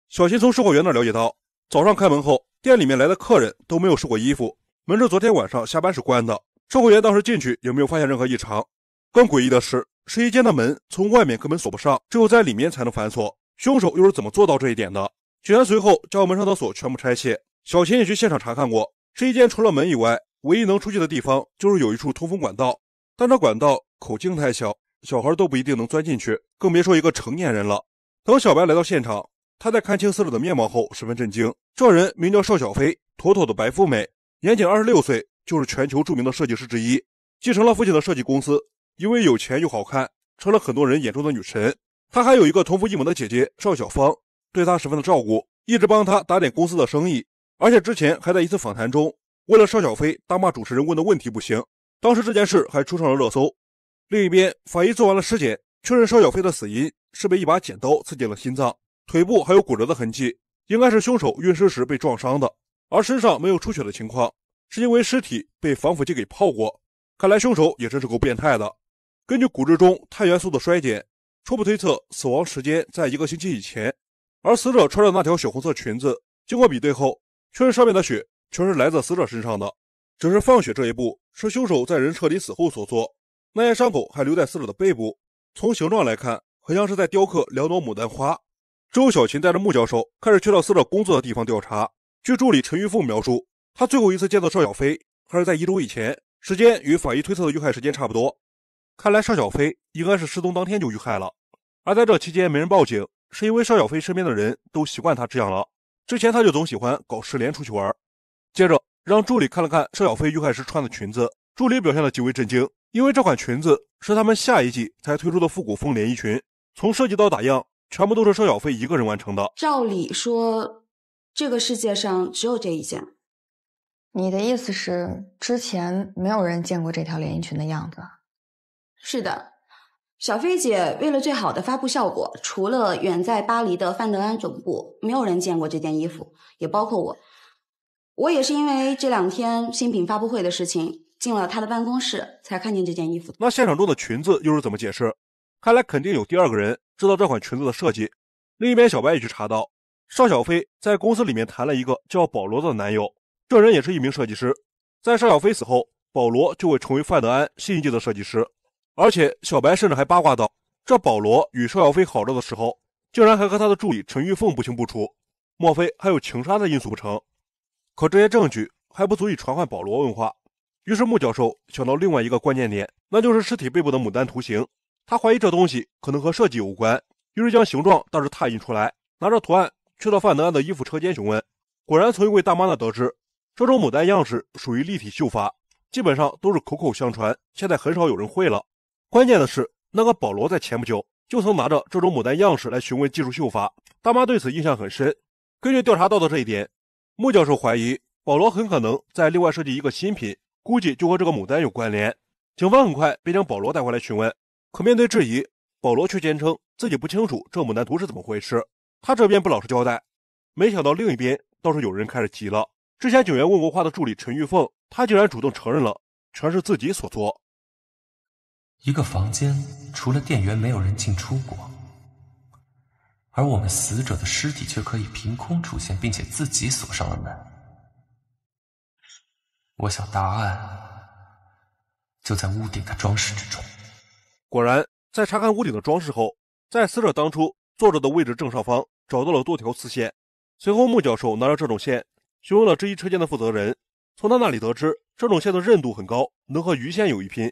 小琴从售货员那了解到，早上开门后店里面来的客人都没有试过衣服，门是昨天晚上下班时关的，售货员当时进去也没有发现任何异常。更诡异的是，试衣间的门从外面根本锁不上，只有在里面才能反锁。凶手又是怎么做到这一点的？警员随后将门上的锁全部拆卸，小琴也去现场查看过，试衣间除了门以外。唯一能出去的地方就是有一处通风管道，但这管道口径太小，小孩都不一定能钻进去，更别说一个成年人了。等小白来到现场，他在看清死者的面貌后，十分震惊。这人名叫邵小飞，妥妥的白富美，年仅二十六岁，就是全球著名的设计师之一，继承了父亲的设计公司。因为有钱又好看，成了很多人眼中的女神。他还有一个同父异母的姐姐邵小芳，对他十分的照顾，一直帮他打点公司的生意。而且之前还在一次访谈中。为了邵小飞，大骂主持人问的问题不行。当时这件事还冲上了热搜。另一边，法医做完了尸检，确认邵小飞的死因是被一把剪刀刺进了心脏，腿部还有骨折的痕迹，应该是凶手运尸时被撞伤的，而身上没有出血的情况，是因为尸体被防腐剂给泡过。看来凶手也真是够变态的。根据骨质中碳元素的衰减，初步推测死亡时间在一个星期以前。而死者穿着那条血红色裙子，经过比对后，确认上面的血。全是来自死者身上的，只是放血这一步是凶手在人撤离死后所做。那些伤口还留在死者的背部，从形状来看，很像是在雕刻两朵牡丹花。周小琴带着穆教授开始去到死者工作的地方调查。据助理陈玉凤描述，他最后一次见到邵小飞还是在一周以前，时间与法医推测的遇害时间差不多。看来邵小飞应该是失踪当天就遇害了，而在这期间没人报警，是因为邵小飞身边的人都习惯他这样了。之前他就总喜欢搞失联出去玩。接着，让助理看了看邵小飞遇害时穿的裙子，助理表现的极为震惊，因为这款裙子是他们下一季才推出的复古风连衣裙，从设计到打样，全部都是邵小飞一个人完成的。照理说，这个世界上只有这一件。你的意思是，之前没有人见过这条连衣裙的样子？是的，小飞姐为了最好的发布效果，除了远在巴黎的范德安总部，没有人见过这件衣服，也包括我。我也是因为这两天新品发布会的事情进了他的办公室，才看见这件衣服。那现场中的裙子又是怎么解释？看来肯定有第二个人知道这款裙子的设计。另一边，小白也去查到，邵小飞在公司里面谈了一个叫保罗的男友，这人也是一名设计师。在邵小飞死后，保罗就会成为范德安新一季的设计师。而且小白甚至还八卦到，这保罗与邵小飞好着的时候，竟然还和他的助理陈玉凤不清不楚。莫非还有情杀的因素不成？可这些证据还不足以传唤保罗问话，于是木教授想到另外一个关键点，那就是尸体背部的牡丹图形。他怀疑这东西可能和设计有关，于是将形状大致拓印出来，拿着图案去到范德安的衣服车间询问。果然，从一位大妈那得知，这种牡丹样式属于立体绣法，基本上都是口口相传，现在很少有人会了。关键的是，那个保罗在前不久就曾拿着这种牡丹样式来询问技术绣法，大妈对此印象很深。根据调查到的这一点。穆教授怀疑保罗很可能在另外设计一个新品，估计就和这个牡丹有关联。警方很快便将保罗带回来询问，可面对质疑，保罗却坚称自己不清楚这牡丹图是怎么回事。他这边不老实交代，没想到另一边倒是有人开始急了。之前警员问过话的助理陈玉凤，她竟然主动承认了，全是自己所做。一个房间除了店员，没有人进出过。而我们死者的尸体却可以凭空出现，并且自己锁上了门。我想答案就在屋顶的装饰之中。果然，在查看屋顶的装饰后，在死者当初坐着的位置正上方找到了多条丝线。随后，木教授拿着这种线询问了这一车间的负责人，从他那里得知，这种线的韧度很高，能和鱼线有一拼。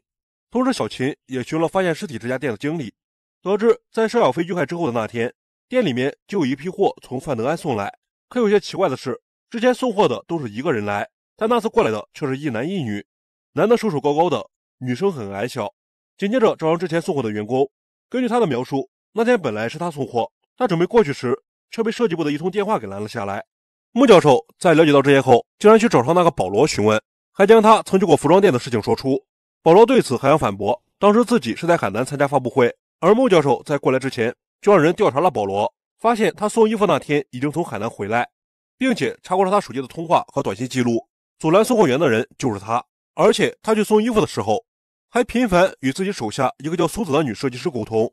同时，小琴也询问了发现尸体这家店的经理，得知在邵小飞遇害之后的那天。店里面就有一批货从范德安送来，可有些奇怪的是，之前送货的都是一个人来，但那次过来的却是一男一女，男的瘦瘦高高的，女生很矮小。紧接着找上之前送货的员工，根据他的描述，那天本来是他送货，他准备过去时却被设计部的一通电话给拦了下来。穆教授在了解到这些后，竟然去找上那个保罗询问，还将他曾去过服装店的事情说出。保罗对此还想反驳，当时自己是在海南参加发布会，而穆教授在过来之前。就让人调查了保罗，发现他送衣服那天已经从海南回来，并且查过了他手机的通话和短信记录。阻拦送货员的人就是他，而且他去送衣服的时候还频繁与自己手下一个叫苏子的女设计师沟通。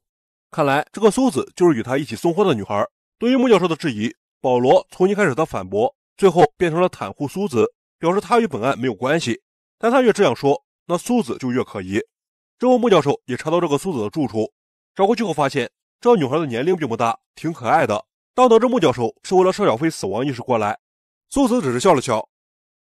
看来这个苏子就是与他一起送货的女孩。对于穆教授的质疑，保罗从一开始的反驳，最后变成了袒护苏子，表示他与本案没有关系。但他越这样说，那苏子就越可疑。之后穆教授也查到这个苏子的住处，找过去后发现。这女孩的年龄并不大，挺可爱的。当得知木教授是为了邵小飞死亡一事过来，苏子只是笑了笑，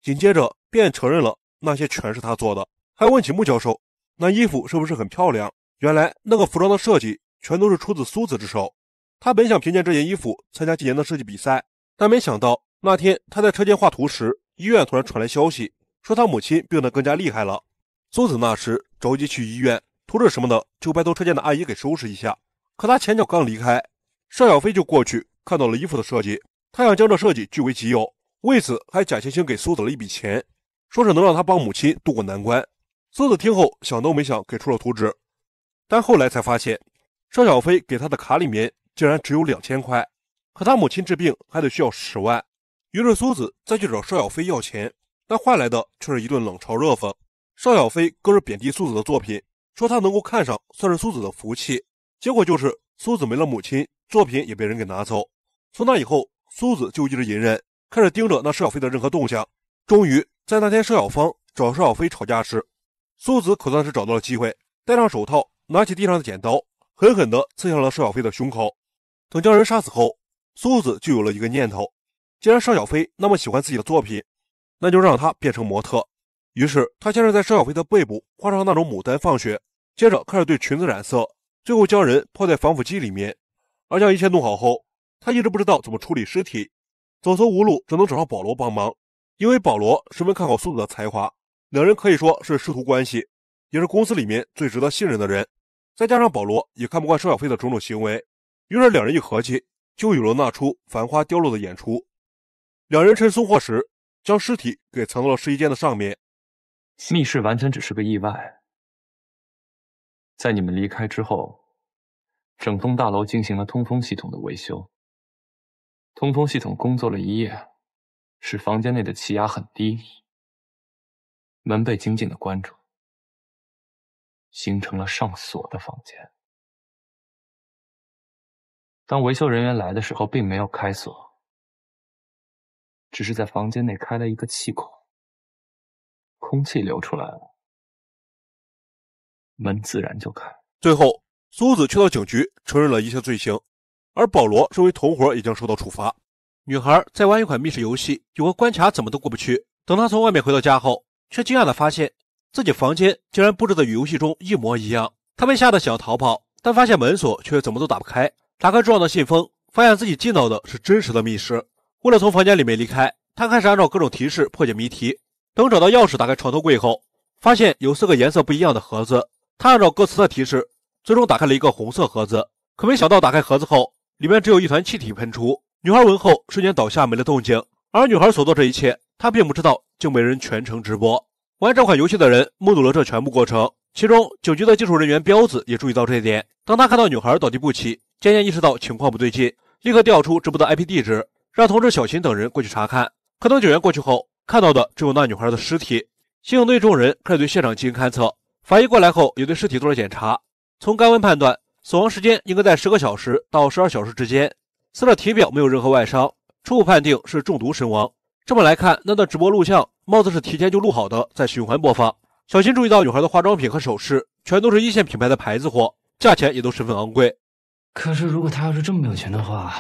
紧接着便承认了那些全是他做的，还问起木教授那衣服是不是很漂亮。原来那个服装的设计全都是出自苏子之手。他本想凭借这件衣服参加今年的设计比赛，但没想到那天他在车间画图时，医院突然传来消息，说他母亲病得更加厉害了。苏子那时着急去医院，图纸什么的就拜托车间的阿姨给收拾一下。可他前脚刚离开，邵小飞就过去看到了衣服的设计，他想将这设计据为己有，为此还假惺惺给苏子了一笔钱，说是能让他帮母亲渡过难关。苏子听后想都没想，给出了图纸。但后来才发现，邵小飞给他的卡里面竟然只有两千块，可他母亲治病还得需要十万。于是苏子再去找邵小飞要钱，但换来的却是一顿冷嘲热讽。邵小飞更是贬低苏子的作品，说他能够看上算是苏子的福气。结果就是苏子没了母亲，作品也被人给拿走。从那以后，苏子就一直隐忍，开始盯着那邵小飞的任何动向。终于在那天，邵小芳找邵小飞吵架时，苏子可算是找到了机会，戴上手套，拿起地上的剪刀，狠狠地刺向了邵小飞的胸口。等将人杀死后，苏子就有了一个念头：既然邵小飞那么喜欢自己的作品，那就让他变成模特。于是他先是在邵小飞的背部画上那种牡丹放血，接着开始对裙子染色。最后将人泡在防腐剂里面，而将一切弄好后，他一直不知道怎么处理尸体，走投无路，只能找上保罗帮忙。因为保罗十分看好苏子的才华，两人可以说是师徒关系，也是公司里面最值得信任的人。再加上保罗也看不惯邵小飞的种种行为，于是两人一合计，就有了那出繁花凋落的演出。两人趁送货时将尸体给藏到了试衣间的上面，密室完全只是个意外。在你们离开之后，整栋大楼进行了通风系统的维修。通风系统工作了一夜，使房间内的气压很低，门被紧紧的关住，形成了上锁的房间。当维修人员来的时候，并没有开锁，只是在房间内开了一个气孔，空气流出来了。门自然就开。最后，苏子去到警局承认了一切罪行，而保罗作为同伙也将受到处罚。女孩在玩一款密室游戏，有个关卡怎么都过不去。等她从外面回到家后，却惊讶地发现自己房间竟然布置的与游戏中一模一样。他被吓得想要逃跑，但发现门锁却怎么都打不开。打开重要的信封，发现自己进到的是真实的密室。为了从房间里面离开，他开始按照各种提示破解谜题。等找到钥匙打开床头柜后，发现有四个颜色不一样的盒子。他按照歌词的提示，最终打开了一个红色盒子，可没想到打开盒子后，里面只有一团气体喷出。女孩闻后瞬间倒下，没了动静。而女孩所做这一切，他并不知道，竟被人全程直播。玩这款游戏的人目睹了这全部过程。其中警局的技术人员彪子也注意到这一点。当他看到女孩倒地不起，渐渐意识到情况不对劲，立刻调出直播的 IP 地址，让同事小琴等人过去查看。可等警员过去后，看到的只有那女孩的尸体。刑警队众人开始对现场进行勘测。法医过来后，也对尸体做了检查。从肝温判断，死亡时间应该在十个小时到十二小时之间。死者体表没有任何外伤，初步判定是中毒身亡。这么来看，那段直播录像貌似是提前就录好的，在循环播放。小新注意到，女孩的化妆品和首饰全都是一线品牌的牌子货，价钱也都十分昂贵。可是，如果她要是这么有钱的话，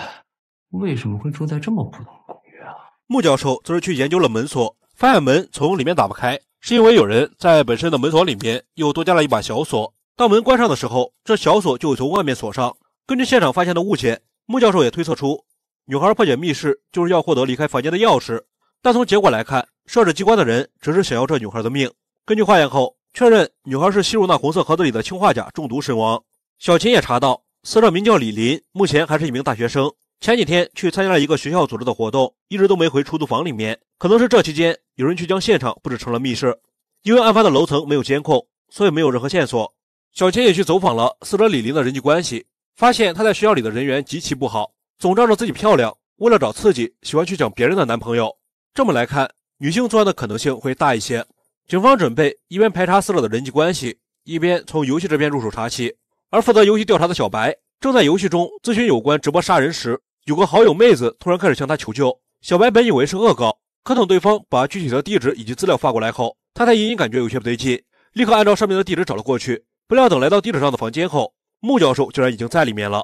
为什么会住在这么普通公寓啊？木教授则是去研究了门锁，发现门从里面打不开。是因为有人在本身的门锁里面又多加了一把小锁，当门关上的时候，这小锁就会从外面锁上。根据现场发现的物件，木教授也推测出，女孩破解密室就是要获得离开房间的钥匙。但从结果来看，设置机关的人只是想要这女孩的命。根据化验后确认，女孩是吸入那红色盒子里的氰化钾中毒身亡。小琴也查到，死者名叫李林，目前还是一名大学生。前几天去参加了一个学校组织的活动，一直都没回出租房里面。可能是这期间有人去将现场布置成了密室，因为案发的楼层没有监控，所以没有任何线索。小钱也去走访了死者李玲的人际关系，发现她在学校里的人缘极其不好，总仗着自己漂亮，为了找刺激，喜欢去抢别人的男朋友。这么来看，女性作案的可能性会大一些。警方准备一边排查死者的人际关系，一边从游戏这边入手查起，而负责游戏调查的小白。正在游戏中咨询有关直播杀人时，有个好友妹子突然开始向他求救。小白本以为是恶搞，可等对方把具体的地址以及资料发过来后，他才隐隐感觉有些不对劲，立刻按照上面的地址找了过去。不料等来到地址上的房间后，木教授竟然已经在里面了。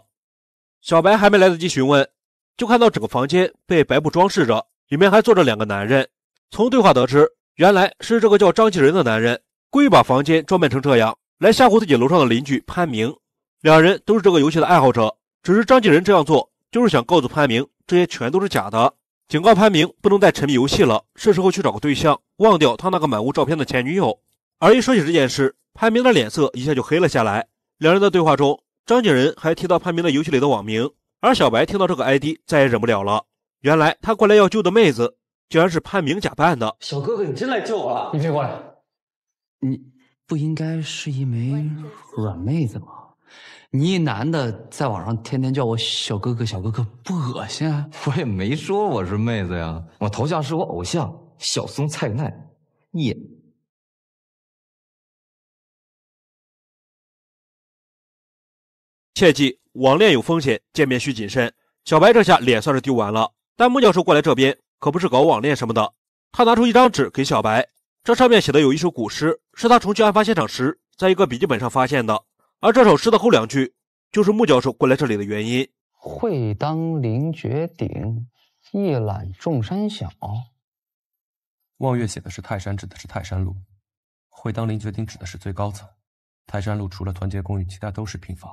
小白还没来得及询问，就看到整个房间被白布装饰着，里面还坐着两个男人。从对话得知，原来是这个叫张继仁的男人故意把房间装扮成这样，来吓唬自己楼上的邻居潘明。两人都是这个游戏的爱好者，只是张景仁这样做就是想告诉潘明，这些全都是假的，警告潘明不能再沉迷游戏了，是时候去找个对象，忘掉他那个满屋照片的前女友。而一说起这件事，潘明的脸色一下就黑了下来。两人的对话中，张景仁还提到潘明的游戏里的网名，而小白听到这个 ID，再也忍不了了。原来他过来要救的妹子，竟然是潘明假扮的。小哥哥，你真来救我了？你别过来，你不应该是一枚软妹子吗？你一男的在网上天天叫我小哥哥小哥哥，不恶心啊？我也没说我是妹子呀，我头像是我偶像小松菜奈，你。切记网恋有风险，见面需谨慎。小白这下脸算是丢完了。但木教授过来这边可不是搞网恋什么的，他拿出一张纸给小白，这上面写的有一首古诗，是他重去案发现场时在一个笔记本上发现的。而这首诗的后两句，就是穆教授过来这里的原因。“会当凌绝顶，一览众山小。”望月写的是泰山，指的是泰山路。会当凌绝顶指的是最高层。泰山路除了团结公寓，其他都是平房。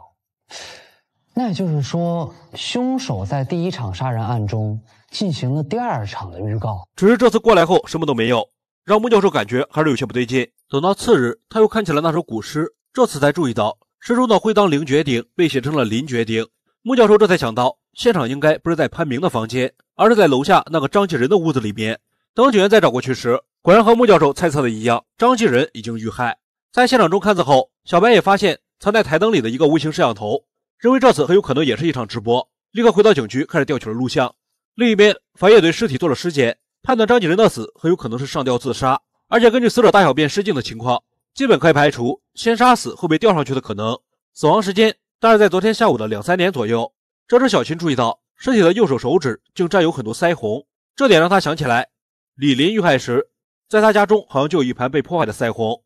那也就是说，凶手在第一场杀人案中进行了第二场的预告。只是这次过来后什么都没有，让穆教授感觉还是有些不对劲。等到次日，他又看起了那首古诗，这次才注意到。诗中的会当凌绝顶被写成了林绝顶，穆教授这才想到，现场应该不是在潘明的房间，而是在楼下那个张继仁的屋子里面。等警员再找过去时，果然和穆教授猜测的一样，张继仁已经遇害。在现场中勘测后，小白也发现藏在台灯里的一个微型摄像头，认为这次很有可能也是一场直播，立刻回到警局开始调取了录像。另一边，法医对尸体做了尸检，判断张继仁的死很有可能是上吊自杀，而且根据死者大小便失禁的情况。基本可以排除先杀死后被吊上去的可能，死亡时间大概在昨天下午的两三点左右。这时小琴注意到，尸体的右手手指竟沾有很多腮红，这点让他想起来，李林遇害时，在他家中好像就有一盘被破坏的腮红。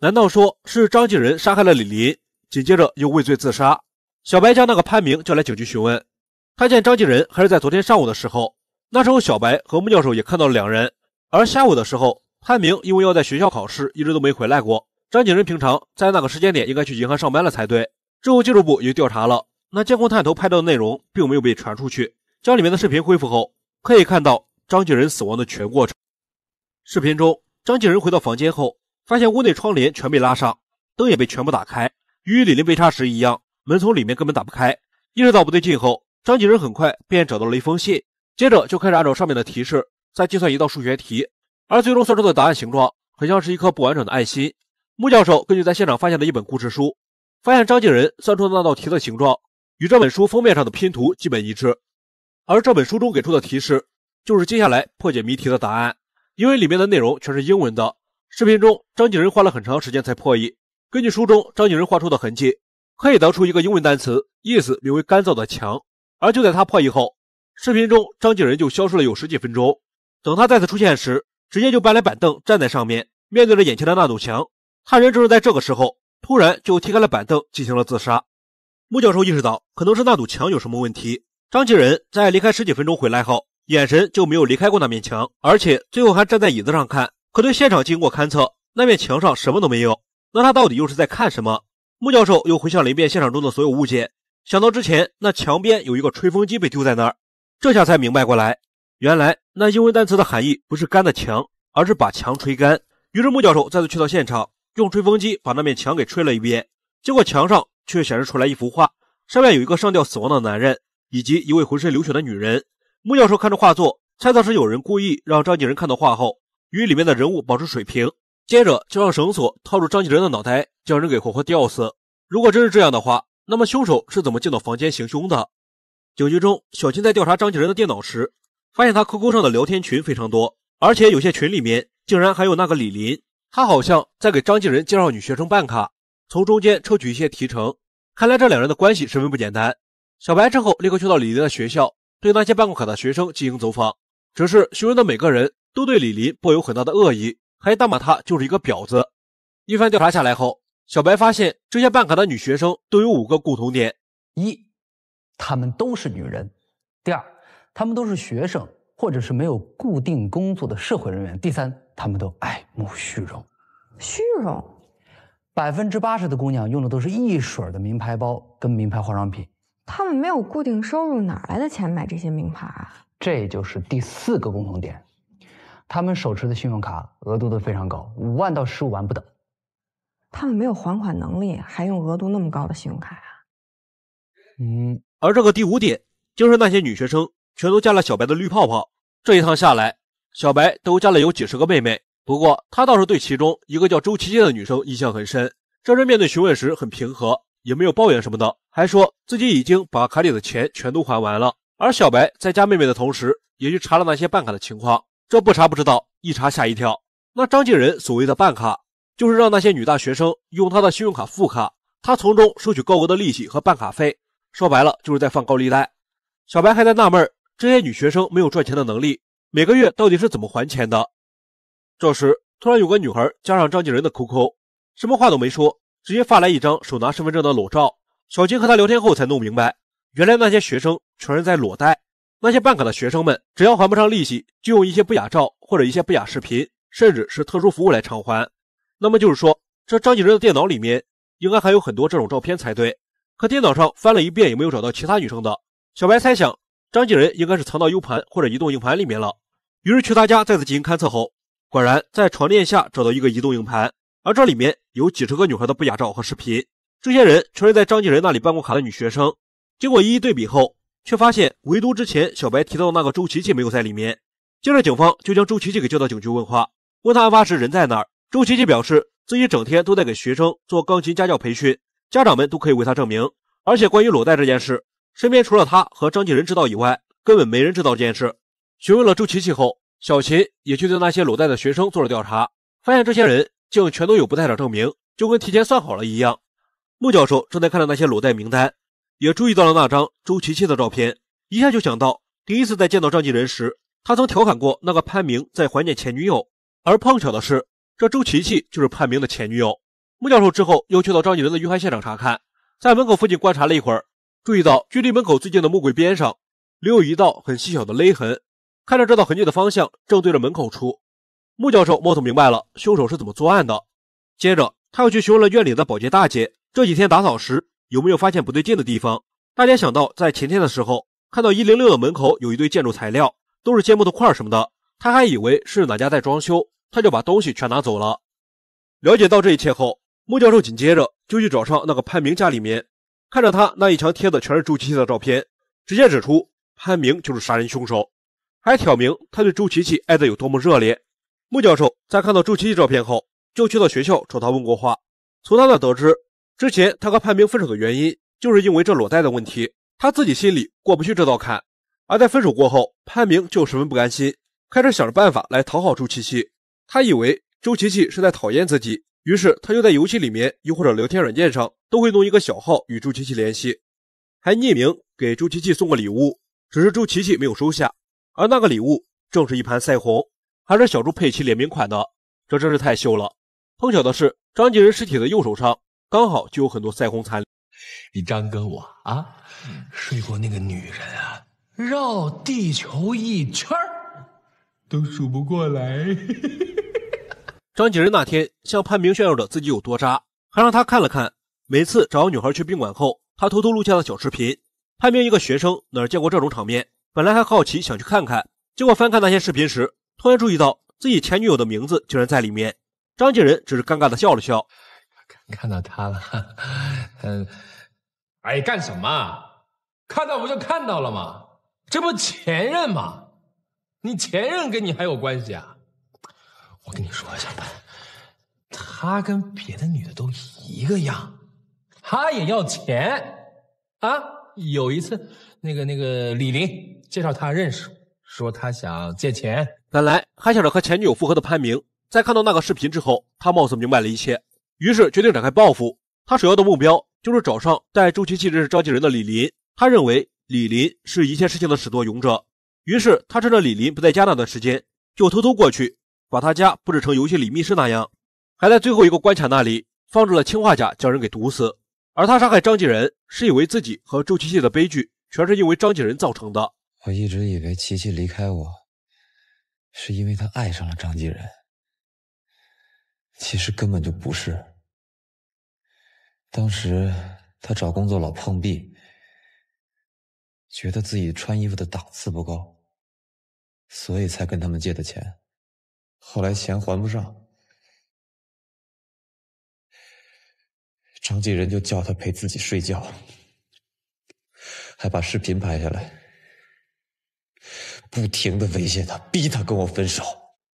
难道说是张继仁杀害了李林，紧接着又畏罪自杀？小白将那个潘明叫来警局询问，他见张继仁还是在昨天上午的时候，那时候小白和穆教授也看到了两人，而下午的时候，潘明因为要在学校考试，一直都没回来过。张景仁平常在那个时间点应该去银行上班了才对。之后技术部也调查了，那监控探头拍到的内容并没有被传出去。将里面的视频恢复后，可以看到张景仁死亡的全过程。视频中，张景仁回到房间后，发现屋内窗帘全被拉上，灯也被全部打开。与李林被杀时一样，门从里面根本打不开。意识到不对劲后，张景仁很快便找到了一封信，接着就开始按照上面的提示再计算一道数学题，而最终算出的答案形状很像是一颗不完整的爱心。穆教授根据在现场发现的一本故事书，发现张景仁算出的那道题的形状与这本书封面上的拼图基本一致，而这本书中给出的提示就是接下来破解谜题的答案。因为里面的内容全是英文的，视频中张景仁花了很长时间才破译。根据书中张景仁画出的痕迹，可以得出一个英文单词，意思名为“干燥的墙”。而就在他破译后，视频中张景仁就消失了有十几分钟。等他再次出现时，直接就搬来板凳站在上面，面对着眼前的那堵墙。他人正是在这个时候，突然就踢开了板凳，进行了自杀。穆教授意识到，可能是那堵墙有什么问题。张继仁在离开十几分钟回来后，眼神就没有离开过那面墙，而且最后还站在椅子上看。可对现场经过勘测，那面墙上什么都没有。那他到底又是在看什么？穆教授又回想了一遍现场中的所有物件，想到之前那墙边有一个吹风机被丢在那儿，这下才明白过来。原来那英文单词的含义不是“干”的墙，而是把墙吹干。于是穆教授再次去到现场。用吹风机把那面墙给吹了一遍，结果墙上却显示出来一幅画，上面有一个上吊死亡的男人，以及一位浑身流血的女人。木教授看着画作，猜测是有人故意让张继仁看到画后，与里面的人物保持水平，接着就让绳索套住张继仁的脑袋，将人给活活吊死。如果真是这样的话，那么凶手是怎么进到房间行凶的？警局中，小金在调查张继仁的电脑时，发现他 QQ 上的聊天群非常多，而且有些群里面竟然还有那个李林。他好像在给张继仁介绍女学生办卡，从中间抽取一些提成。看来这两人的关系十分不简单。小白之后立刻去到李林的学校，对那些办过卡的学生进行走访。只是询问的每个人都对李林抱有很大的恶意，还大骂他就是一个婊子。一番调查下来后，小白发现这些办卡的女学生都有五个共同点：一，她们都是女人；第二，她们都是学生或者是没有固定工作的社会人员；第三，他们都爱慕虚荣，虚荣，百分之八十的姑娘用的都是一水的名牌包跟名牌化妆品。他们没有固定收入，哪来的钱买这些名牌啊？这就是第四个共同点，他们手持的信用卡额度都非常高，五万到十五万不等。他们没有还款能力，还用额度那么高的信用卡啊？嗯。而这个第五点就是那些女学生全都加了小白的绿泡泡，这一趟下来。小白都加了有几十个妹妹，不过他倒是对其中一个叫周琪琪的女生印象很深。这人面对询问时很平和，也没有抱怨什么的，还说自己已经把卡里的钱全都还完了。而小白在加妹妹的同时，也去查了那些办卡的情况。这不查不知道，一查吓一跳。那张静仁所谓的办卡，就是让那些女大学生用他的信用卡副卡，他从中收取高额的利息和办卡费，说白了就是在放高利贷。小白还在纳闷，这些女学生没有赚钱的能力。每个月到底是怎么还钱的？这时，突然有个女孩加上张景仁的 QQ，什么话都没说，直接发来一张手拿身份证的裸照。小金和他聊天后才弄明白，原来那些学生全是在裸贷。那些办卡的学生们，只要还不上利息，就用一些不雅照或者一些不雅视频，甚至是特殊服务来偿还。那么就是说，这张景仁的电脑里面应该还有很多这种照片才对。可电脑上翻了一遍也没有找到其他女生的。小白猜想。张继仁应该是藏到 U 盘或者移动硬盘里面了，于是去他家再次进行勘测后，果然在床垫下找到一个移动硬盘，而这里面有几十个女孩的不雅照和视频，这些人全是在张继仁那里办过卡的女学生。经过一一对比后，却发现唯独之前小白提到的那个周琪琪没有在里面。接着，警方就将周琪琪给叫到警局问话，问他案发时人在哪儿。周琪琪表示自己整天都在给学生做钢琴家教培训，家长们都可以为他证明，而且关于裸贷这件事。身边除了他和张继仁知道以外，根本没人知道这件事。询问了周琪琪后，小琴也去对那些裸贷的学生做了调查，发现这些人竟全都有不在场证明，就跟提前算好了一样。穆教授正在看着那些裸贷名单，也注意到了那张周琪琪的照片，一下就想到第一次在见到张继仁时，他曾调侃过那个潘明在怀念前女友，而碰巧的是，这周琪琪就是潘明的前女友。穆教授之后又去到张继仁的遇害现场查看，在门口附近观察了一会儿。注意到距离门口最近的木柜边上留有一道很细小的勒痕，看着这道痕迹的方向正对着门口处。穆教授摸透明白了凶手是怎么作案的，接着他又去询问了院里的保洁大姐，这几天打扫时有没有发现不对劲的地方。大家想到在前天的时候看到一零六的门口有一堆建筑材料，都是建木头块什么的，他还以为是哪家在装修，他就把东西全拿走了。了解到这一切后，穆教授紧接着就去找上那个潘明家里面。看着他那一墙贴的全是周琪琪的照片，直接指出潘明就是杀人凶手，还挑明他对周琪琪爱得有多么热烈。穆教授在看到周琪琪照片后，就去到学校找他问过话。从他那得知，之前他和潘明分手的原因，就是因为这裸贷的问题。他自己心里过不去这道坎，而在分手过后，潘明就十分不甘心，开始想着办法来讨好周琪琪。他以为周琪琪是在讨厌自己。于是他就在游戏里面，又或者聊天软件上，都会弄一个小号与朱琪琪联系，还匿名给朱琪琪送过礼物，只是朱琪琪没有收下。而那个礼物正是一盘腮红，还是小猪佩奇联名款的，这真是太秀了。碰巧的是，张继仁尸体的右手上刚好就有很多腮红残留。你张哥我啊，睡过那个女人啊，绕地球一圈都数不过来。张景仁那天向潘明炫耀着自己有多渣，还让他看了看每次找女孩去宾馆后，他偷偷录下的小视频。潘明一个学生哪见过这种场面，本来还好奇想去看看，结果翻看那些视频时，突然注意到自己前女友的名字竟然在里面。张景仁只是尴尬的笑了笑，看 看到她了，嗯，哎，干什么？看到不就看到了吗？这不前任吗？你前任跟你还有关系啊？我跟你说，小潘，他跟别的女的都一个样，他也要钱啊！有一次，那个那个李林介绍他认识，说他想借钱。本来还想着和前女友复合的潘明，在看到那个视频之后，他貌似明白了一切，于是决定展开报复。他首要的目标就是找上带周琦去认识召集人的李林，他认为李林是一切事情的始作俑者。于是他趁着李林不在家那段时间，就偷偷过去。把他家布置成游戏里密室那样，还在最后一个关卡那里放置了氰化钾，将人给毒死。而他杀害张继仁，是以为自己和周琪琪的悲剧全是因为张继仁造成的。我一直以为琪琪离开我，是因为他爱上了张继仁，其实根本就不是。当时他找工作老碰壁，觉得自己穿衣服的档次不够，所以才跟他们借的钱。后来钱还不上，张继仁就叫他陪自己睡觉，还把视频拍下来，不停的威胁他，逼他跟我分手。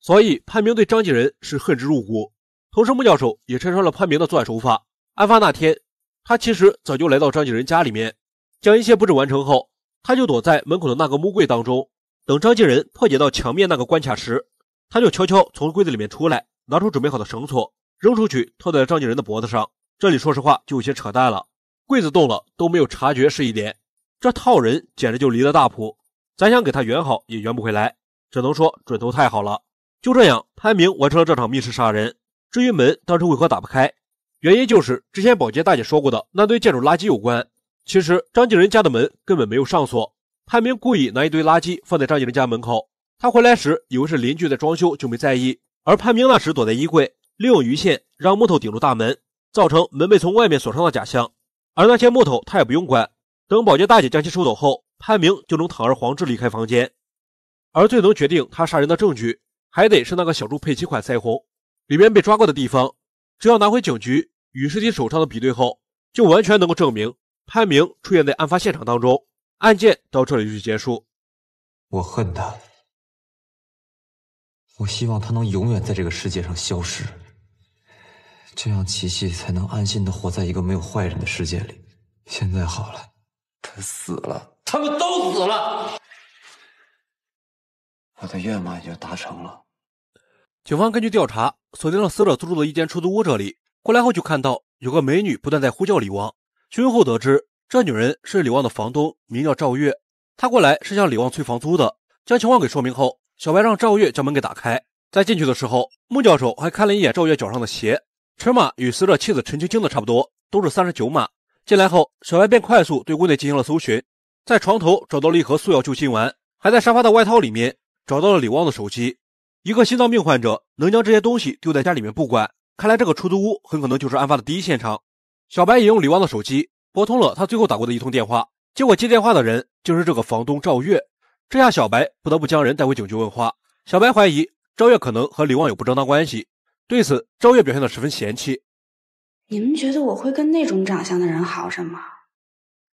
所以潘明对张继仁是恨之入骨。同时，穆教授也拆穿了潘明的作案手法。案发那天，他其实早就来到张继仁家里面，将一切布置完成后，他就躲在门口的那个木柜当中，等张继仁破解到墙面那个关卡时。他就悄悄从柜子里面出来，拿出准备好的绳索，扔出去套在了张景仁的脖子上。这里说实话就有些扯淡了，柜子动了都没有察觉是一点，这套人简直就离了大谱。咱想给他圆好也圆不回来，只能说准头太好了。就这样，潘明完成了这场密室杀人。至于门当时为何打不开，原因就是之前保洁大姐说过的那堆建筑垃圾有关。其实张景仁家的门根本没有上锁，潘明故意拿一堆垃圾放在张景仁家门口。他回来时，以为是邻居在装修，就没在意。而潘明那时躲在衣柜，利用鱼线让木头顶住大门，造成门被从外面锁上的假象。而那些木头他也不用管。等保洁大姐将其收走后，潘明就能堂而皇之离开房间。而最能决定他杀人的证据，还得是那个小猪佩奇款腮红，里面被抓过的地方，只要拿回警局与尸体手上的比对后，就完全能够证明潘明出现在案发现场当中。案件到这里就结束。我恨他。我希望他能永远在这个世界上消失，这样琪琪才能安心的活在一个没有坏人的世界里。现在好了，他死了，他们都死了，我的愿望也就达成了。警方根据调查锁定了死者租住的一间出租屋，这里过来后就看到有个美女不断在呼叫李旺。询问后得知，这女人是李旺的房东，名叫赵月，她过来是向李旺催房租的。将情况给说明后。小白让赵月将门给打开，在进去的时候，穆教授还看了一眼赵月脚上的鞋，尺码与死者妻子陈青青的差不多，都是三十九码。进来后，小白便快速对屋内进行了搜寻，在床头找到了一盒速效救心丸，还在沙发的外套里面找到了李旺的手机。一个心脏病患者能将这些东西丢在家里面不管，看来这个出租屋很可能就是案发的第一现场。小白也用李旺的手机拨通了他最后打过的一通电话，结果接电话的人就是这个房东赵月。这下小白不得不将人带回警局问话。小白怀疑昭月可能和李望有不正当关系，对此昭月表现得十分嫌弃。你们觉得我会跟那种长相的人好上吗？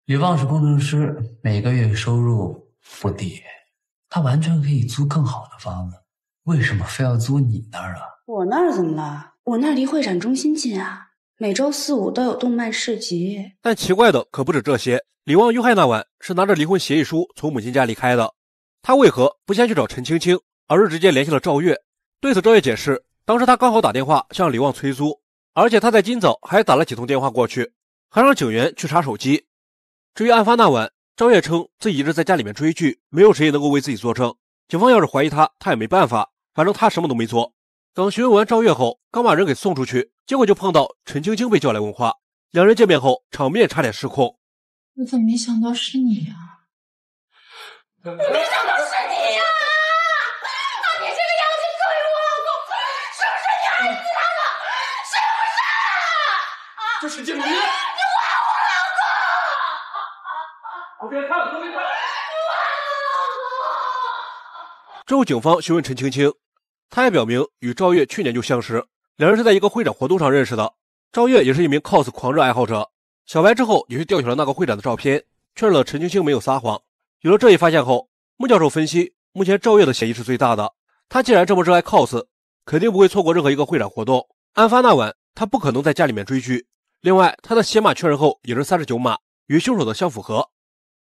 李旺是工程师，每个月收入不低，他完全可以租更好的房子，为什么非要租你那儿啊？我那儿怎么了？我那儿离会展中心近啊，每周四五都有动漫市集。但奇怪的可不止这些，李望遇害那晚是拿着离婚协议书从母亲家离开的。他为何不先去找陈青青，而是直接联系了赵月？对此，赵月解释，当时他刚好打电话向李旺催租，而且他在今早还打了几通电话过去，还让警员去查手机。至于案发那晚，赵月称自己一直在家里面追剧，没有谁能够为自己作证。警方要是怀疑他，他也没办法，反正他什么都没做。等询问完赵月后，刚把人给送出去，结果就碰到陈青青被叫来问话。两人见面后，场面差点失控。我怎么没想到是你啊？没想到是你呀！啊，你这个妖精，鬼我老公，是不是你害死他的？是不是？啊，这是静笛！你玩我老公！啊啊啊！看，别看！你之后，警方询问陈青青，她也表明与赵月去年就相识，两人是在一个会展活动上认识的。赵月也是一名 cos 狂热爱好者。小白之后也去调取了那个会展的照片，确认了陈青青没有撒谎。有了这一发现后，穆教授分析，目前赵月的嫌疑是最大的。他既然这么热爱 cos，肯定不会错过任何一个会展活动。案发那晚，他不可能在家里面追剧。另外，他的鞋码确认后也是三十九码，与凶手的相符合。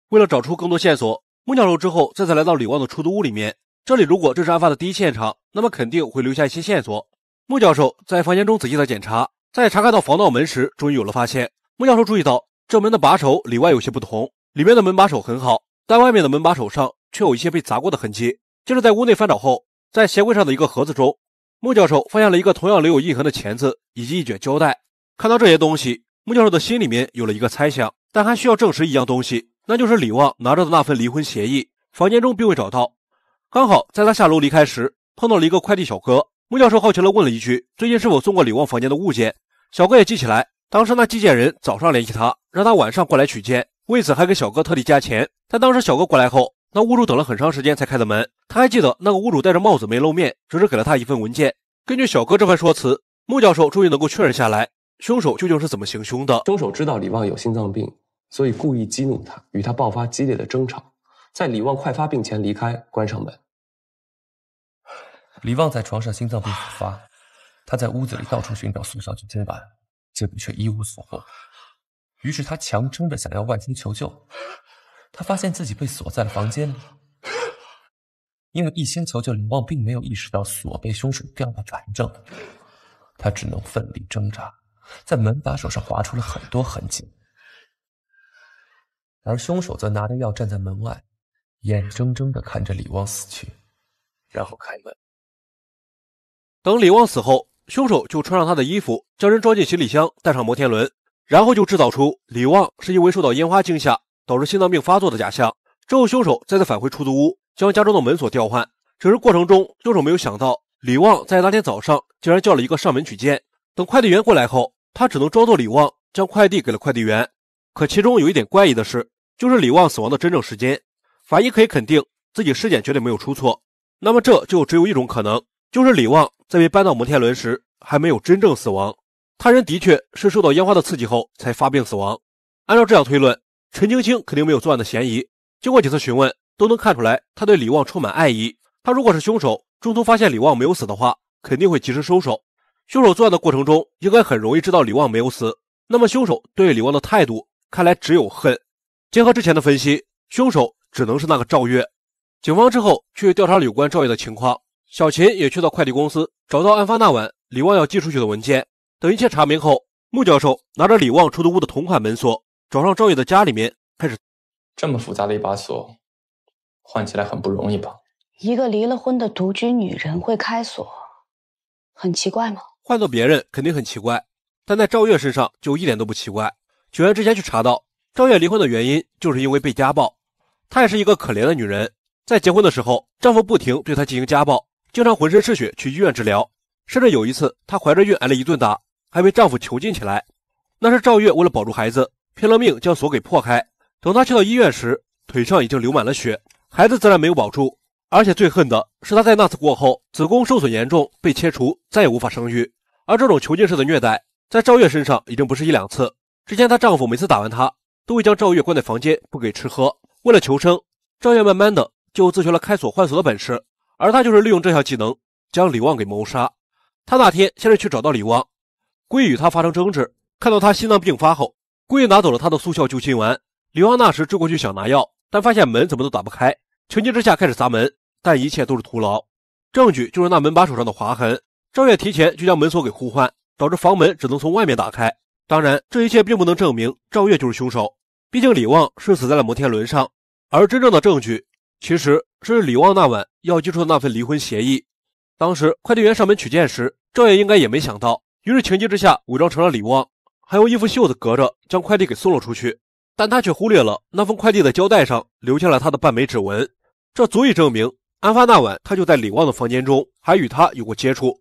为了找出更多线索，穆教授之后再次来到李旺的出租屋里面。这里如果这是案发的第一现场，那么肯定会留下一些线索。穆教授在房间中仔细的检查，在查看到防盗门时，终于有了发现。穆教授注意到这门的把手里外有些不同，里面的门把手很好。但外面的门把手上却有一些被砸过的痕迹。接着在屋内翻找后，在鞋柜上的一个盒子中，穆教授发现了一个同样留有印痕的钳子以及一卷胶带。看到这些东西，穆教授的心里面有了一个猜想，但还需要证实一样东西，那就是李旺拿着的那份离婚协议。房间中并未找到。刚好在他下楼离开时，碰到了一个快递小哥。穆教授好奇地问了一句：“最近是否送过李旺房间的物件？”小哥也记起来，当时那寄件人早上联系他，让他晚上过来取件。为此还给小哥特地加钱，但当时小哥过来后，那屋主等了很长时间才开的门。他还记得那个屋主戴着帽子没露面，只是给了他一份文件。根据小哥这番说辞，木教授终于能够确认下来，凶手究竟是怎么行凶的。凶手知道李旺有心脏病，所以故意激怒他，与他爆发激烈的争吵，在李旺快发病前离开，关上门。李旺在床上心脏病复发，他在屋子里到处寻找宋小姐今晚，结果却一无所获。于是他强撑着想要万金求救，他发现自己被锁在了房间里，因为一心求救，李旺并没有意识到锁被凶手调了反正，他只能奋力挣扎，在门把手上划出了很多痕迹，而凶手则拿着药站在门外，眼睁睁地看着李旺死去，然后开门。等李旺死后，凶手就穿上他的衣服，将人装进行李箱，带上摩天轮。然后就制造出李旺是因为受到烟花惊吓导致心脏病发作的假象。之后，凶手再次返回出租屋，将家中的门锁调换。整个过程中，凶手没有想到李旺在那天早上竟然叫了一个上门取件。等快递员过来后，他只能装作李旺，将快递给了快递员。可其中有一点怪异的是，就是李旺死亡的真正时间。法医可以肯定自己尸检绝对没有出错。那么，这就只有一种可能，就是李旺在被搬到摩天轮时还没有真正死亡。他人的确是受到烟花的刺激后才发病死亡。按照这样推论，陈青青肯定没有作案的嫌疑。经过几次询问，都能看出来他对李旺充满爱意。他如果是凶手，中途发现李旺没有死的话，肯定会及时收手。凶手作案的过程中，应该很容易知道李旺没有死。那么凶手对李旺的态度，看来只有恨。结合之前的分析，凶手只能是那个赵月。警方之后去调查有关赵月的情况，小琴也去到快递公司，找到案发那晚李旺要寄出去的文件。等一切查明后，穆教授拿着李旺出租屋的同款门锁，找上赵月的家里面开始。这么复杂的一把锁，换起来很不容易吧？一个离了婚的独居女人会开锁，很奇怪吗？换做别人肯定很奇怪，但在赵月身上就一点都不奇怪。九月之前去查到，赵月离婚的原因就是因为被家暴。她也是一个可怜的女人，在结婚的时候，丈夫不停对她进行家暴，经常浑身是血去医院治疗，甚至有一次她怀着孕挨了一顿打。还被丈夫囚禁起来。那是赵月为了保住孩子，拼了命将锁给破开。等她去到医院时，腿上已经流满了血，孩子自然没有保住。而且最恨的是，她在那次过后，子宫受损严重，被切除，再也无法生育。而这种囚禁式的虐待，在赵月身上已经不是一两次。之前她丈夫每次打完她，都会将赵月关在房间，不给吃喝。为了求生，赵月慢慢的就自学了开锁换锁的本事。而她就是利用这项技能，将李旺给谋杀。她那天先是去找到李旺。故意与他发生争执，看到他心脏病发后，故意拿走了他的速效救心丸。李旺那时追过去想拿药，但发现门怎么都打不开，情急之下开始砸门，但一切都是徒劳。证据就是那门把手上的划痕。赵月提前就将门锁给互换，导致房门只能从外面打开。当然，这一切并不能证明赵月就是凶手，毕竟李旺是死在了摩天轮上。而真正的证据其实是李旺那晚要寄出的那份离婚协议。当时快递员上门取件时，赵月应该也没想到。于是情急之下，伪装成了李旺，还用衣服袖子隔着将快递给送了出去。但他却忽略了那封快递的胶带上留下了他的半枚指纹，这足以证明案发那晚他就在李旺的房间中，还与他有过接触。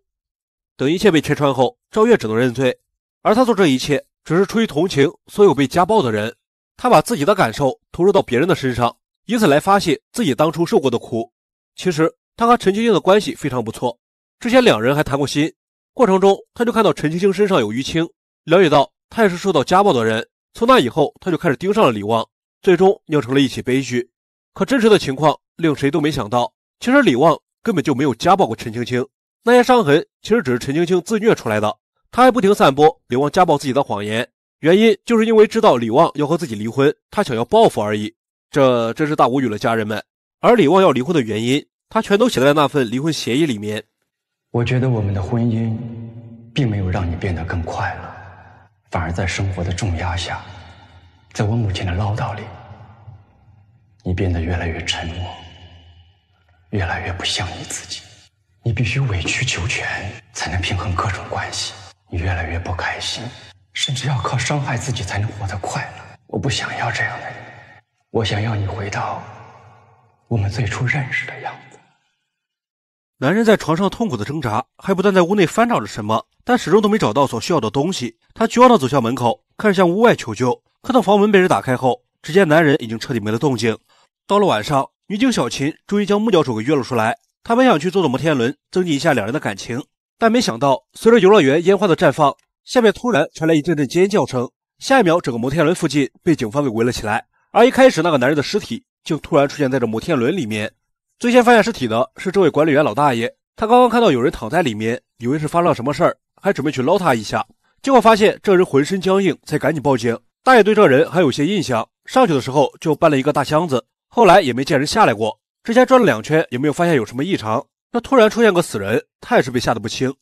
等一切被拆穿后，赵月只能认罪。而他做这一切只是出于同情所有被家暴的人，他把自己的感受投入到别人的身上，以此来发泄自己当初受过的苦。其实他和陈静静的关系非常不错，之前两人还谈过心。过程中，他就看到陈青青身上有淤青，了解到她也是受到家暴的人。从那以后，他就开始盯上了李旺，最终酿成了一起悲剧。可真实的情况令谁都没想到，其实李旺根本就没有家暴过陈青青，那些伤痕其实只是陈青青自虐出来的。他还不停散播李旺家暴自己的谎言，原因就是因为知道李旺要和自己离婚，他想要报复而已。这真是大无语了，家人们。而李旺要离婚的原因，他全都写在那份离婚协议里面。我觉得我们的婚姻并没有让你变得更快乐，反而在生活的重压下，在我母亲的唠叨里，你变得越来越沉默，越来越不像你自己。你必须委曲求全才能平衡各种关系，你越来越不开心，甚至要靠伤害自己才能活得快乐。我不想要这样的人，我想要你回到我们最初认识的样子。男人在床上痛苦的挣扎，还不断在屋内翻找着什么，但始终都没找到所需要的东西。他绝望的走向门口，开始向屋外求救。看到房门被人打开后，只见男人已经彻底没了动静。到了晚上，女警小琴终于将木教授给约了出来。她本想去坐坐摩天轮，增进一下两人的感情，但没想到随着游乐园烟花的绽放，下面突然传来一阵阵尖叫声。下一秒，整个摩天轮附近被警方给围了起来，而一开始那个男人的尸体竟突然出现在这摩天轮里面。最先发现尸体的是这位管理员老大爷，他刚刚看到有人躺在里面，以为是发生了什么事儿，还准备去捞他一下，结果发现这人浑身僵硬，才赶紧报警。大爷对这人还有些印象，上去的时候就搬了一个大箱子，后来也没见人下来过。之前转了两圈，也没有发现有什么异常。那突然出现个死人，他也是被吓得不轻。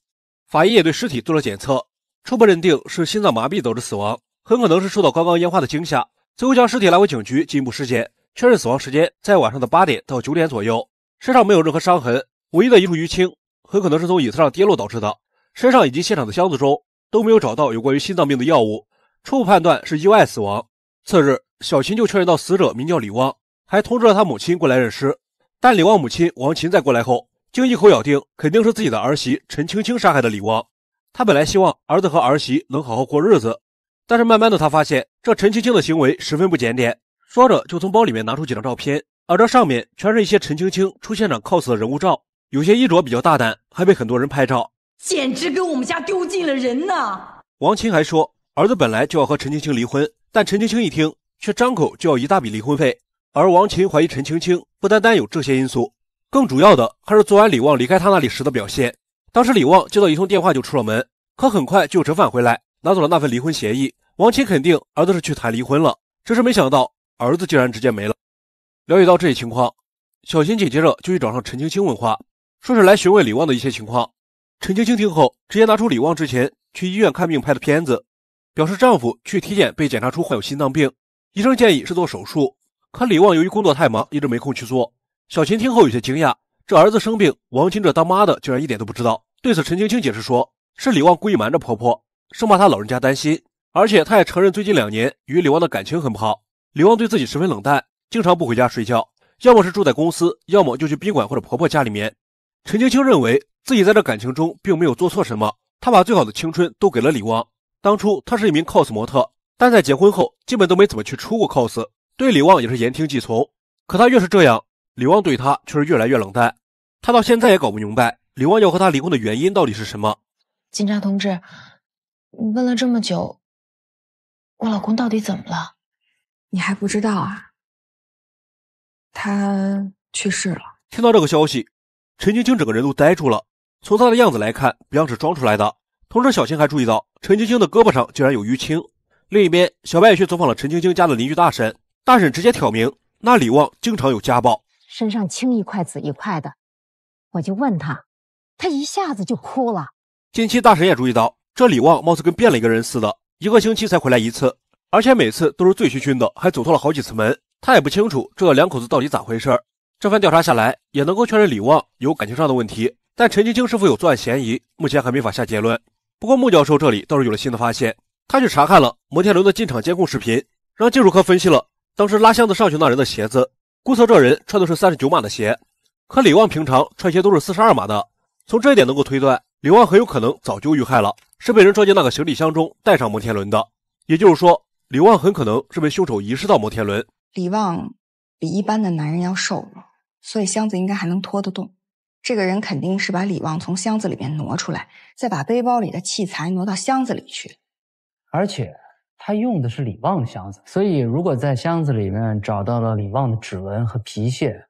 法医也对尸体做了检测，初步认定是心脏麻痹导致死亡，很可能是受到刚刚烟花的惊吓。最后将尸体拉回警局进一步尸检。确认死亡时间在晚上的八点到九点左右，身上没有任何伤痕，唯一的一处淤青很可能是从椅子上跌落导致的。身上以及现场的箱子中都没有找到有关于心脏病的药物，初步判断是意外死亡。次日，小琴就确认到死者名叫李旺，还通知了他母亲过来认尸。但李旺母亲王琴在过来后，竟一口咬定肯定是自己的儿媳陈青青杀害的李旺。他本来希望儿子和儿媳能好好过日子，但是慢慢的他发现这陈青青的行为十分不检点。说着，就从包里面拿出几张照片，而这上面全是一些陈青青出现场 cos 的人物照，有些衣着比较大胆，还被很多人拍照，简直给我们家丢尽了人呢。王琴还说，儿子本来就要和陈青青离婚，但陈青青一听，却张口就要一大笔离婚费。而王琴怀疑陈青青不单单有这些因素，更主要的还是昨晚李旺离开他那里时的表现。当时李旺接到一通电话就出了门，可很快就折返回来，拿走了那份离婚协议。王琴肯定儿子是去谈离婚了，只是没想到。儿子竟然直接没了。了解到这一情况，小琴紧接着就去找上陈青青问话，说是来询问李旺的一些情况。陈青青听后，直接拿出李旺之前去医院看病拍的片子，表示丈夫去体检被检查出患有心脏病，医生建议是做手术，可李旺由于工作太忙，一直没空去做。小琴听后有些惊讶，这儿子生病，王清这当妈的竟然一点都不知道。对此，陈青青解释说，是李旺故意瞒着婆婆，生怕她老人家担心，而且她也承认最近两年与李旺的感情很不好。李旺对自己十分冷淡，经常不回家睡觉，要么是住在公司，要么就去宾馆或者婆婆家里面。陈青青认为自己在这感情中并没有做错什么，她把最好的青春都给了李旺。当初她是一名 cos 模特，但在结婚后基本都没怎么去出过 cos，对李旺也是言听计从。可她越是这样，李旺对她却是越来越冷淡。她到现在也搞不明白李旺要和她离婚的原因到底是什么。警察同志，你问了这么久，我老公到底怎么了？你还不知道啊？他去世了。听到这个消息，陈青青整个人都呆住了。从他的样子来看，不像是装出来的。同时，小青还注意到陈青青的胳膊上竟然有淤青。另一边，小白也去走访了陈青青家的邻居大婶。大婶直接挑明，那李旺经常有家暴，身上青一块紫一块的。我就问他，他一下子就哭了。近期，大婶也注意到，这李旺貌似跟变了一个人似的，一个星期才回来一次。而且每次都是醉醺醺的，还走错了好几次门。他也不清楚这两口子到底咋回事儿。这番调查下来，也能够确认李旺有感情上的问题，但陈晶晶是否有作案嫌疑，目前还没法下结论。不过穆教授这里倒是有了新的发现，他去查看了摩天轮的进场监控视频，让技术科分析了当时拉箱子上去那人的鞋子，估测这人穿的是三十九码的鞋。可李旺平常穿鞋都是四十二码的，从这一点能够推断，李旺很有可能早就遇害了，是被人装进那个行李箱中带上摩天轮的。也就是说。李旺很可能是被凶手遗失到摩天轮。李旺比一般的男人要瘦，所以箱子应该还能拖得动。这个人肯定是把李旺从箱子里面挪出来，再把背包里的器材挪到箱子里去。而且他用的是李旺的箱子，所以如果在箱子里面找到了李旺的指纹和皮屑，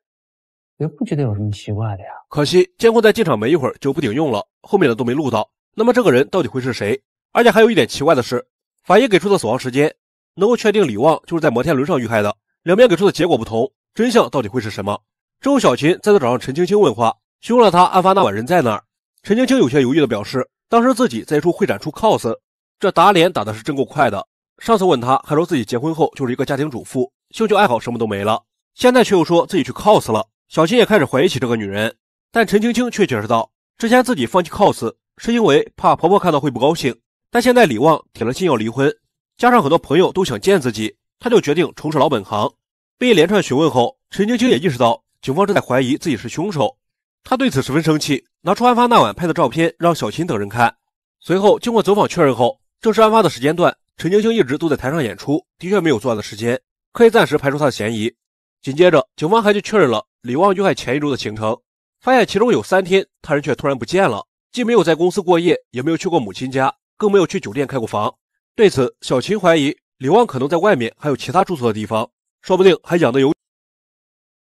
也不觉得有什么奇怪的呀。可惜监控在进场没一会儿就不顶用了，后面的都没录到。那么这个人到底会是谁？而且还有一点奇怪的是，法医给出的死亡时间。能够确定李旺就是在摩天轮上遇害的，两边给出的结果不同，真相到底会是什么？之后，小琴再次找上陈青青问话，询问了她案发那晚人在哪儿。陈青青有些犹豫的表示，当时自己在一处会展处 cos，这打脸打的是真够快的。上次问她还说自己结婚后就是一个家庭主妇，兴趣爱好什么都没了，现在却又说自己去 cos 了。小琴也开始怀疑起这个女人，但陈青青却解释道，之前自己放弃 cos 是因为怕婆婆看到会不高兴，但现在李旺铁了心要离婚。加上很多朋友都想见自己，他就决定重拾老本行。被一连串询问后，陈晶晶也意识到警方正在怀疑自己是凶手，他对此十分生气，拿出案发那晚拍的照片让小琴等人看。随后经过走访确认后，正是案发的时间段，陈晶晶一直都在台上演出，的确没有作案的时间，可以暂时排除他的嫌疑。紧接着，警方还去确认了李旺遇害前一周的行程，发现其中有三天，他人却突然不见了，既没有在公司过夜，也没有去过母亲家，更没有去酒店开过房。对此，小琴怀疑李旺可能在外面还有其他住宿的地方，说不定还养的有。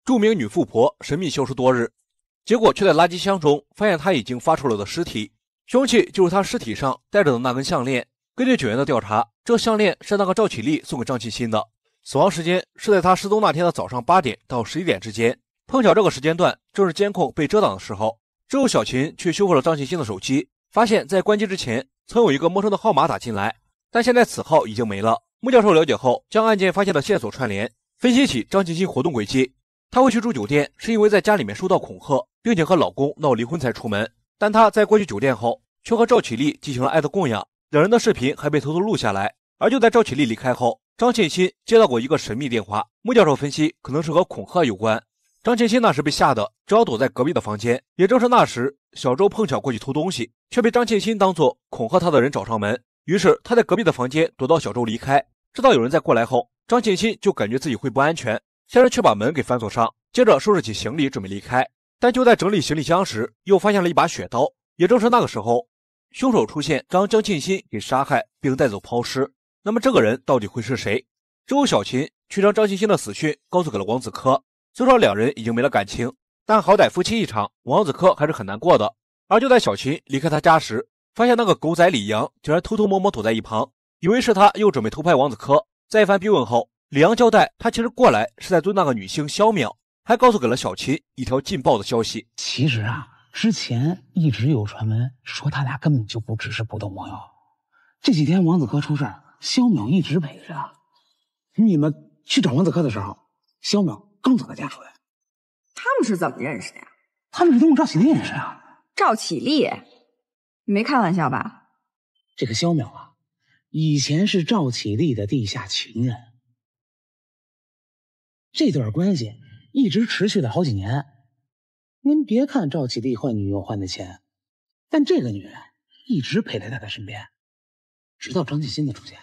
著名女富婆神秘消失多日，结果却在垃圾箱中发现她已经发臭了的尸体，凶器就是她尸体上戴着的那根项链。根据警员的调查，这项链是那个赵启立送给张启新的。死亡时间是在她失踪那天的早上八点到十一点之间，碰巧这个时间段正是监控被遮挡的时候。之后，小琴去修复了张启新的手机，发现在关机之前曾有一个陌生的号码打进来。但现在此号已经没了。穆教授了解后，将案件发现的线索串联，分析起张庆新活动轨迹。她会去住酒店，是因为在家里面受到恐吓，并且和老公闹离婚才出门。但她在过去酒店后，却和赵启立进行了爱的供养，两人的视频还被偷偷录下来。而就在赵启立离开后，张庆新接到过一个神秘电话。穆教授分析，可能是和恐吓有关。张庆新那时被吓得只好躲在隔壁的房间。也正是那时，小周碰巧过去偷东西，却被张庆新当作恐吓他的人找上门。于是他在隔壁的房间躲到小周离开，知道有人在过来后，张庆新就感觉自己会不安全，先是去把门给反锁上，接着收拾起行李准备离开。但就在整理行李箱时，又发现了一把血刀。也正是那个时候，凶手出现，将张庆新给杀害，并带走抛尸。那么这个人到底会是谁？之后小琴去将张庆新的死讯告诉给了王子科，虽说两人已经没了感情，但好歹夫妻一场，王子科还是很难过的。而就在小琴离开他家时。发现那个狗仔李阳竟然偷偷摸摸躲在一旁，以为是他又准备偷拍王子科。在一番逼问后，李阳交代，他其实过来是在追那个女星肖淼，还告诉给了小琴一条劲爆的消息。其实啊，之前一直有传闻说他俩根本就不只是普通朋友。这几天王子科出事儿，肖淼一直陪着。你们去找王子科的时候，肖淼刚从他家出来。他们是怎么认识的呀？他们是通过赵启立认识的啊，赵启立。没开玩笑吧？这个肖淼啊，以前是赵启立的地下情人，这段关系一直持续了好几年。您别看赵启立换女友换的钱，但这个女人一直陪在他身边，直到张继新的出现。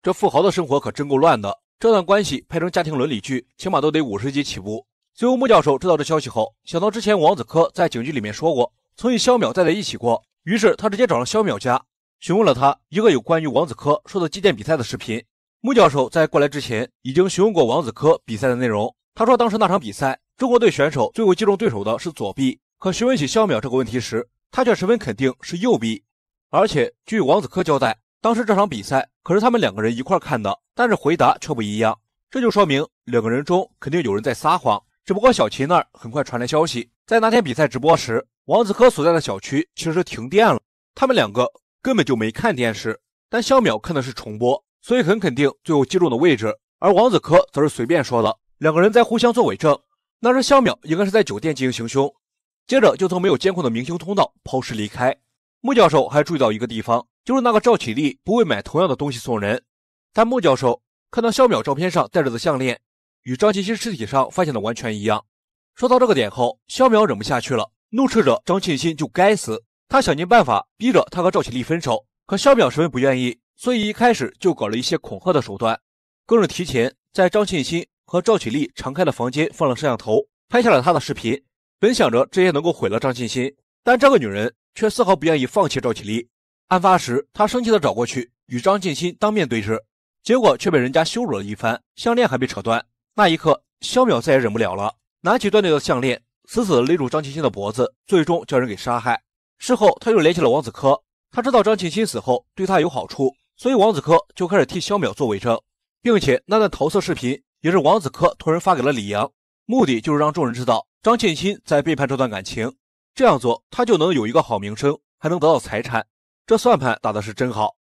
这富豪的生活可真够乱的。这段关系拍成家庭伦理剧，起码都得五十集起步。最后，穆教授知道这消息后，想到之前王子科在警局里面说过，曾与肖淼待在一起过。于是他直接找了肖淼家，询问了他一个有关于王子科说的击剑比赛的视频。穆教授在过来之前已经询问过王子科比赛的内容，他说当时那场比赛中国队选手最后击中对手的是左臂，可询问起肖淼这个问题时，他却十分肯定是右臂。而且据王子科交代，当时这场比赛可是他们两个人一块看的，但是回答却不一样，这就说明两个人中肯定有人在撒谎。只不过小琴那儿很快传来消息。在那天比赛直播时，王子科所在的小区其实停电了，他们两个根本就没看电视。但肖淼看的是重播，所以很肯定最后击中的位置。而王子科则是随便说的，两个人在互相作伪证。那时肖淼应该是在酒店进行行凶，接着就从没有监控的明星通道抛尸离开。穆教授还注意到一个地方，就是那个赵启立不会买同样的东西送人。但穆教授看到肖淼照片上戴着的项链，与张琪琪尸体上发现的完全一样。说到这个点后，肖淼忍不下去了，怒斥着张庆新就该死。他想尽办法逼着他和赵启立分手，可肖淼十分不愿意，所以一开始就搞了一些恐吓的手段，更是提前在张庆新和赵启立常开的房间放了摄像头，拍下了他的视频。本想着这些能够毁了张庆新，但这个女人却丝毫不愿意放弃赵启立。案发时，她生气的找过去与张庆新当面对质，结果却被人家羞辱了一番，项链还被扯断。那一刻，肖淼再也忍不了了。拿起断裂的项链，死死勒住张庆新的脖子，最终将人给杀害。事后，他又联系了王子科，他知道张庆新死后对他有好处，所以王子科就开始替肖淼做伪证，并且那段桃色视频也是王子科托人发给了李阳，目的就是让众人知道张庆新在背叛这段感情。这样做，他就能有一个好名声，还能得到财产，这算盘打的是真好。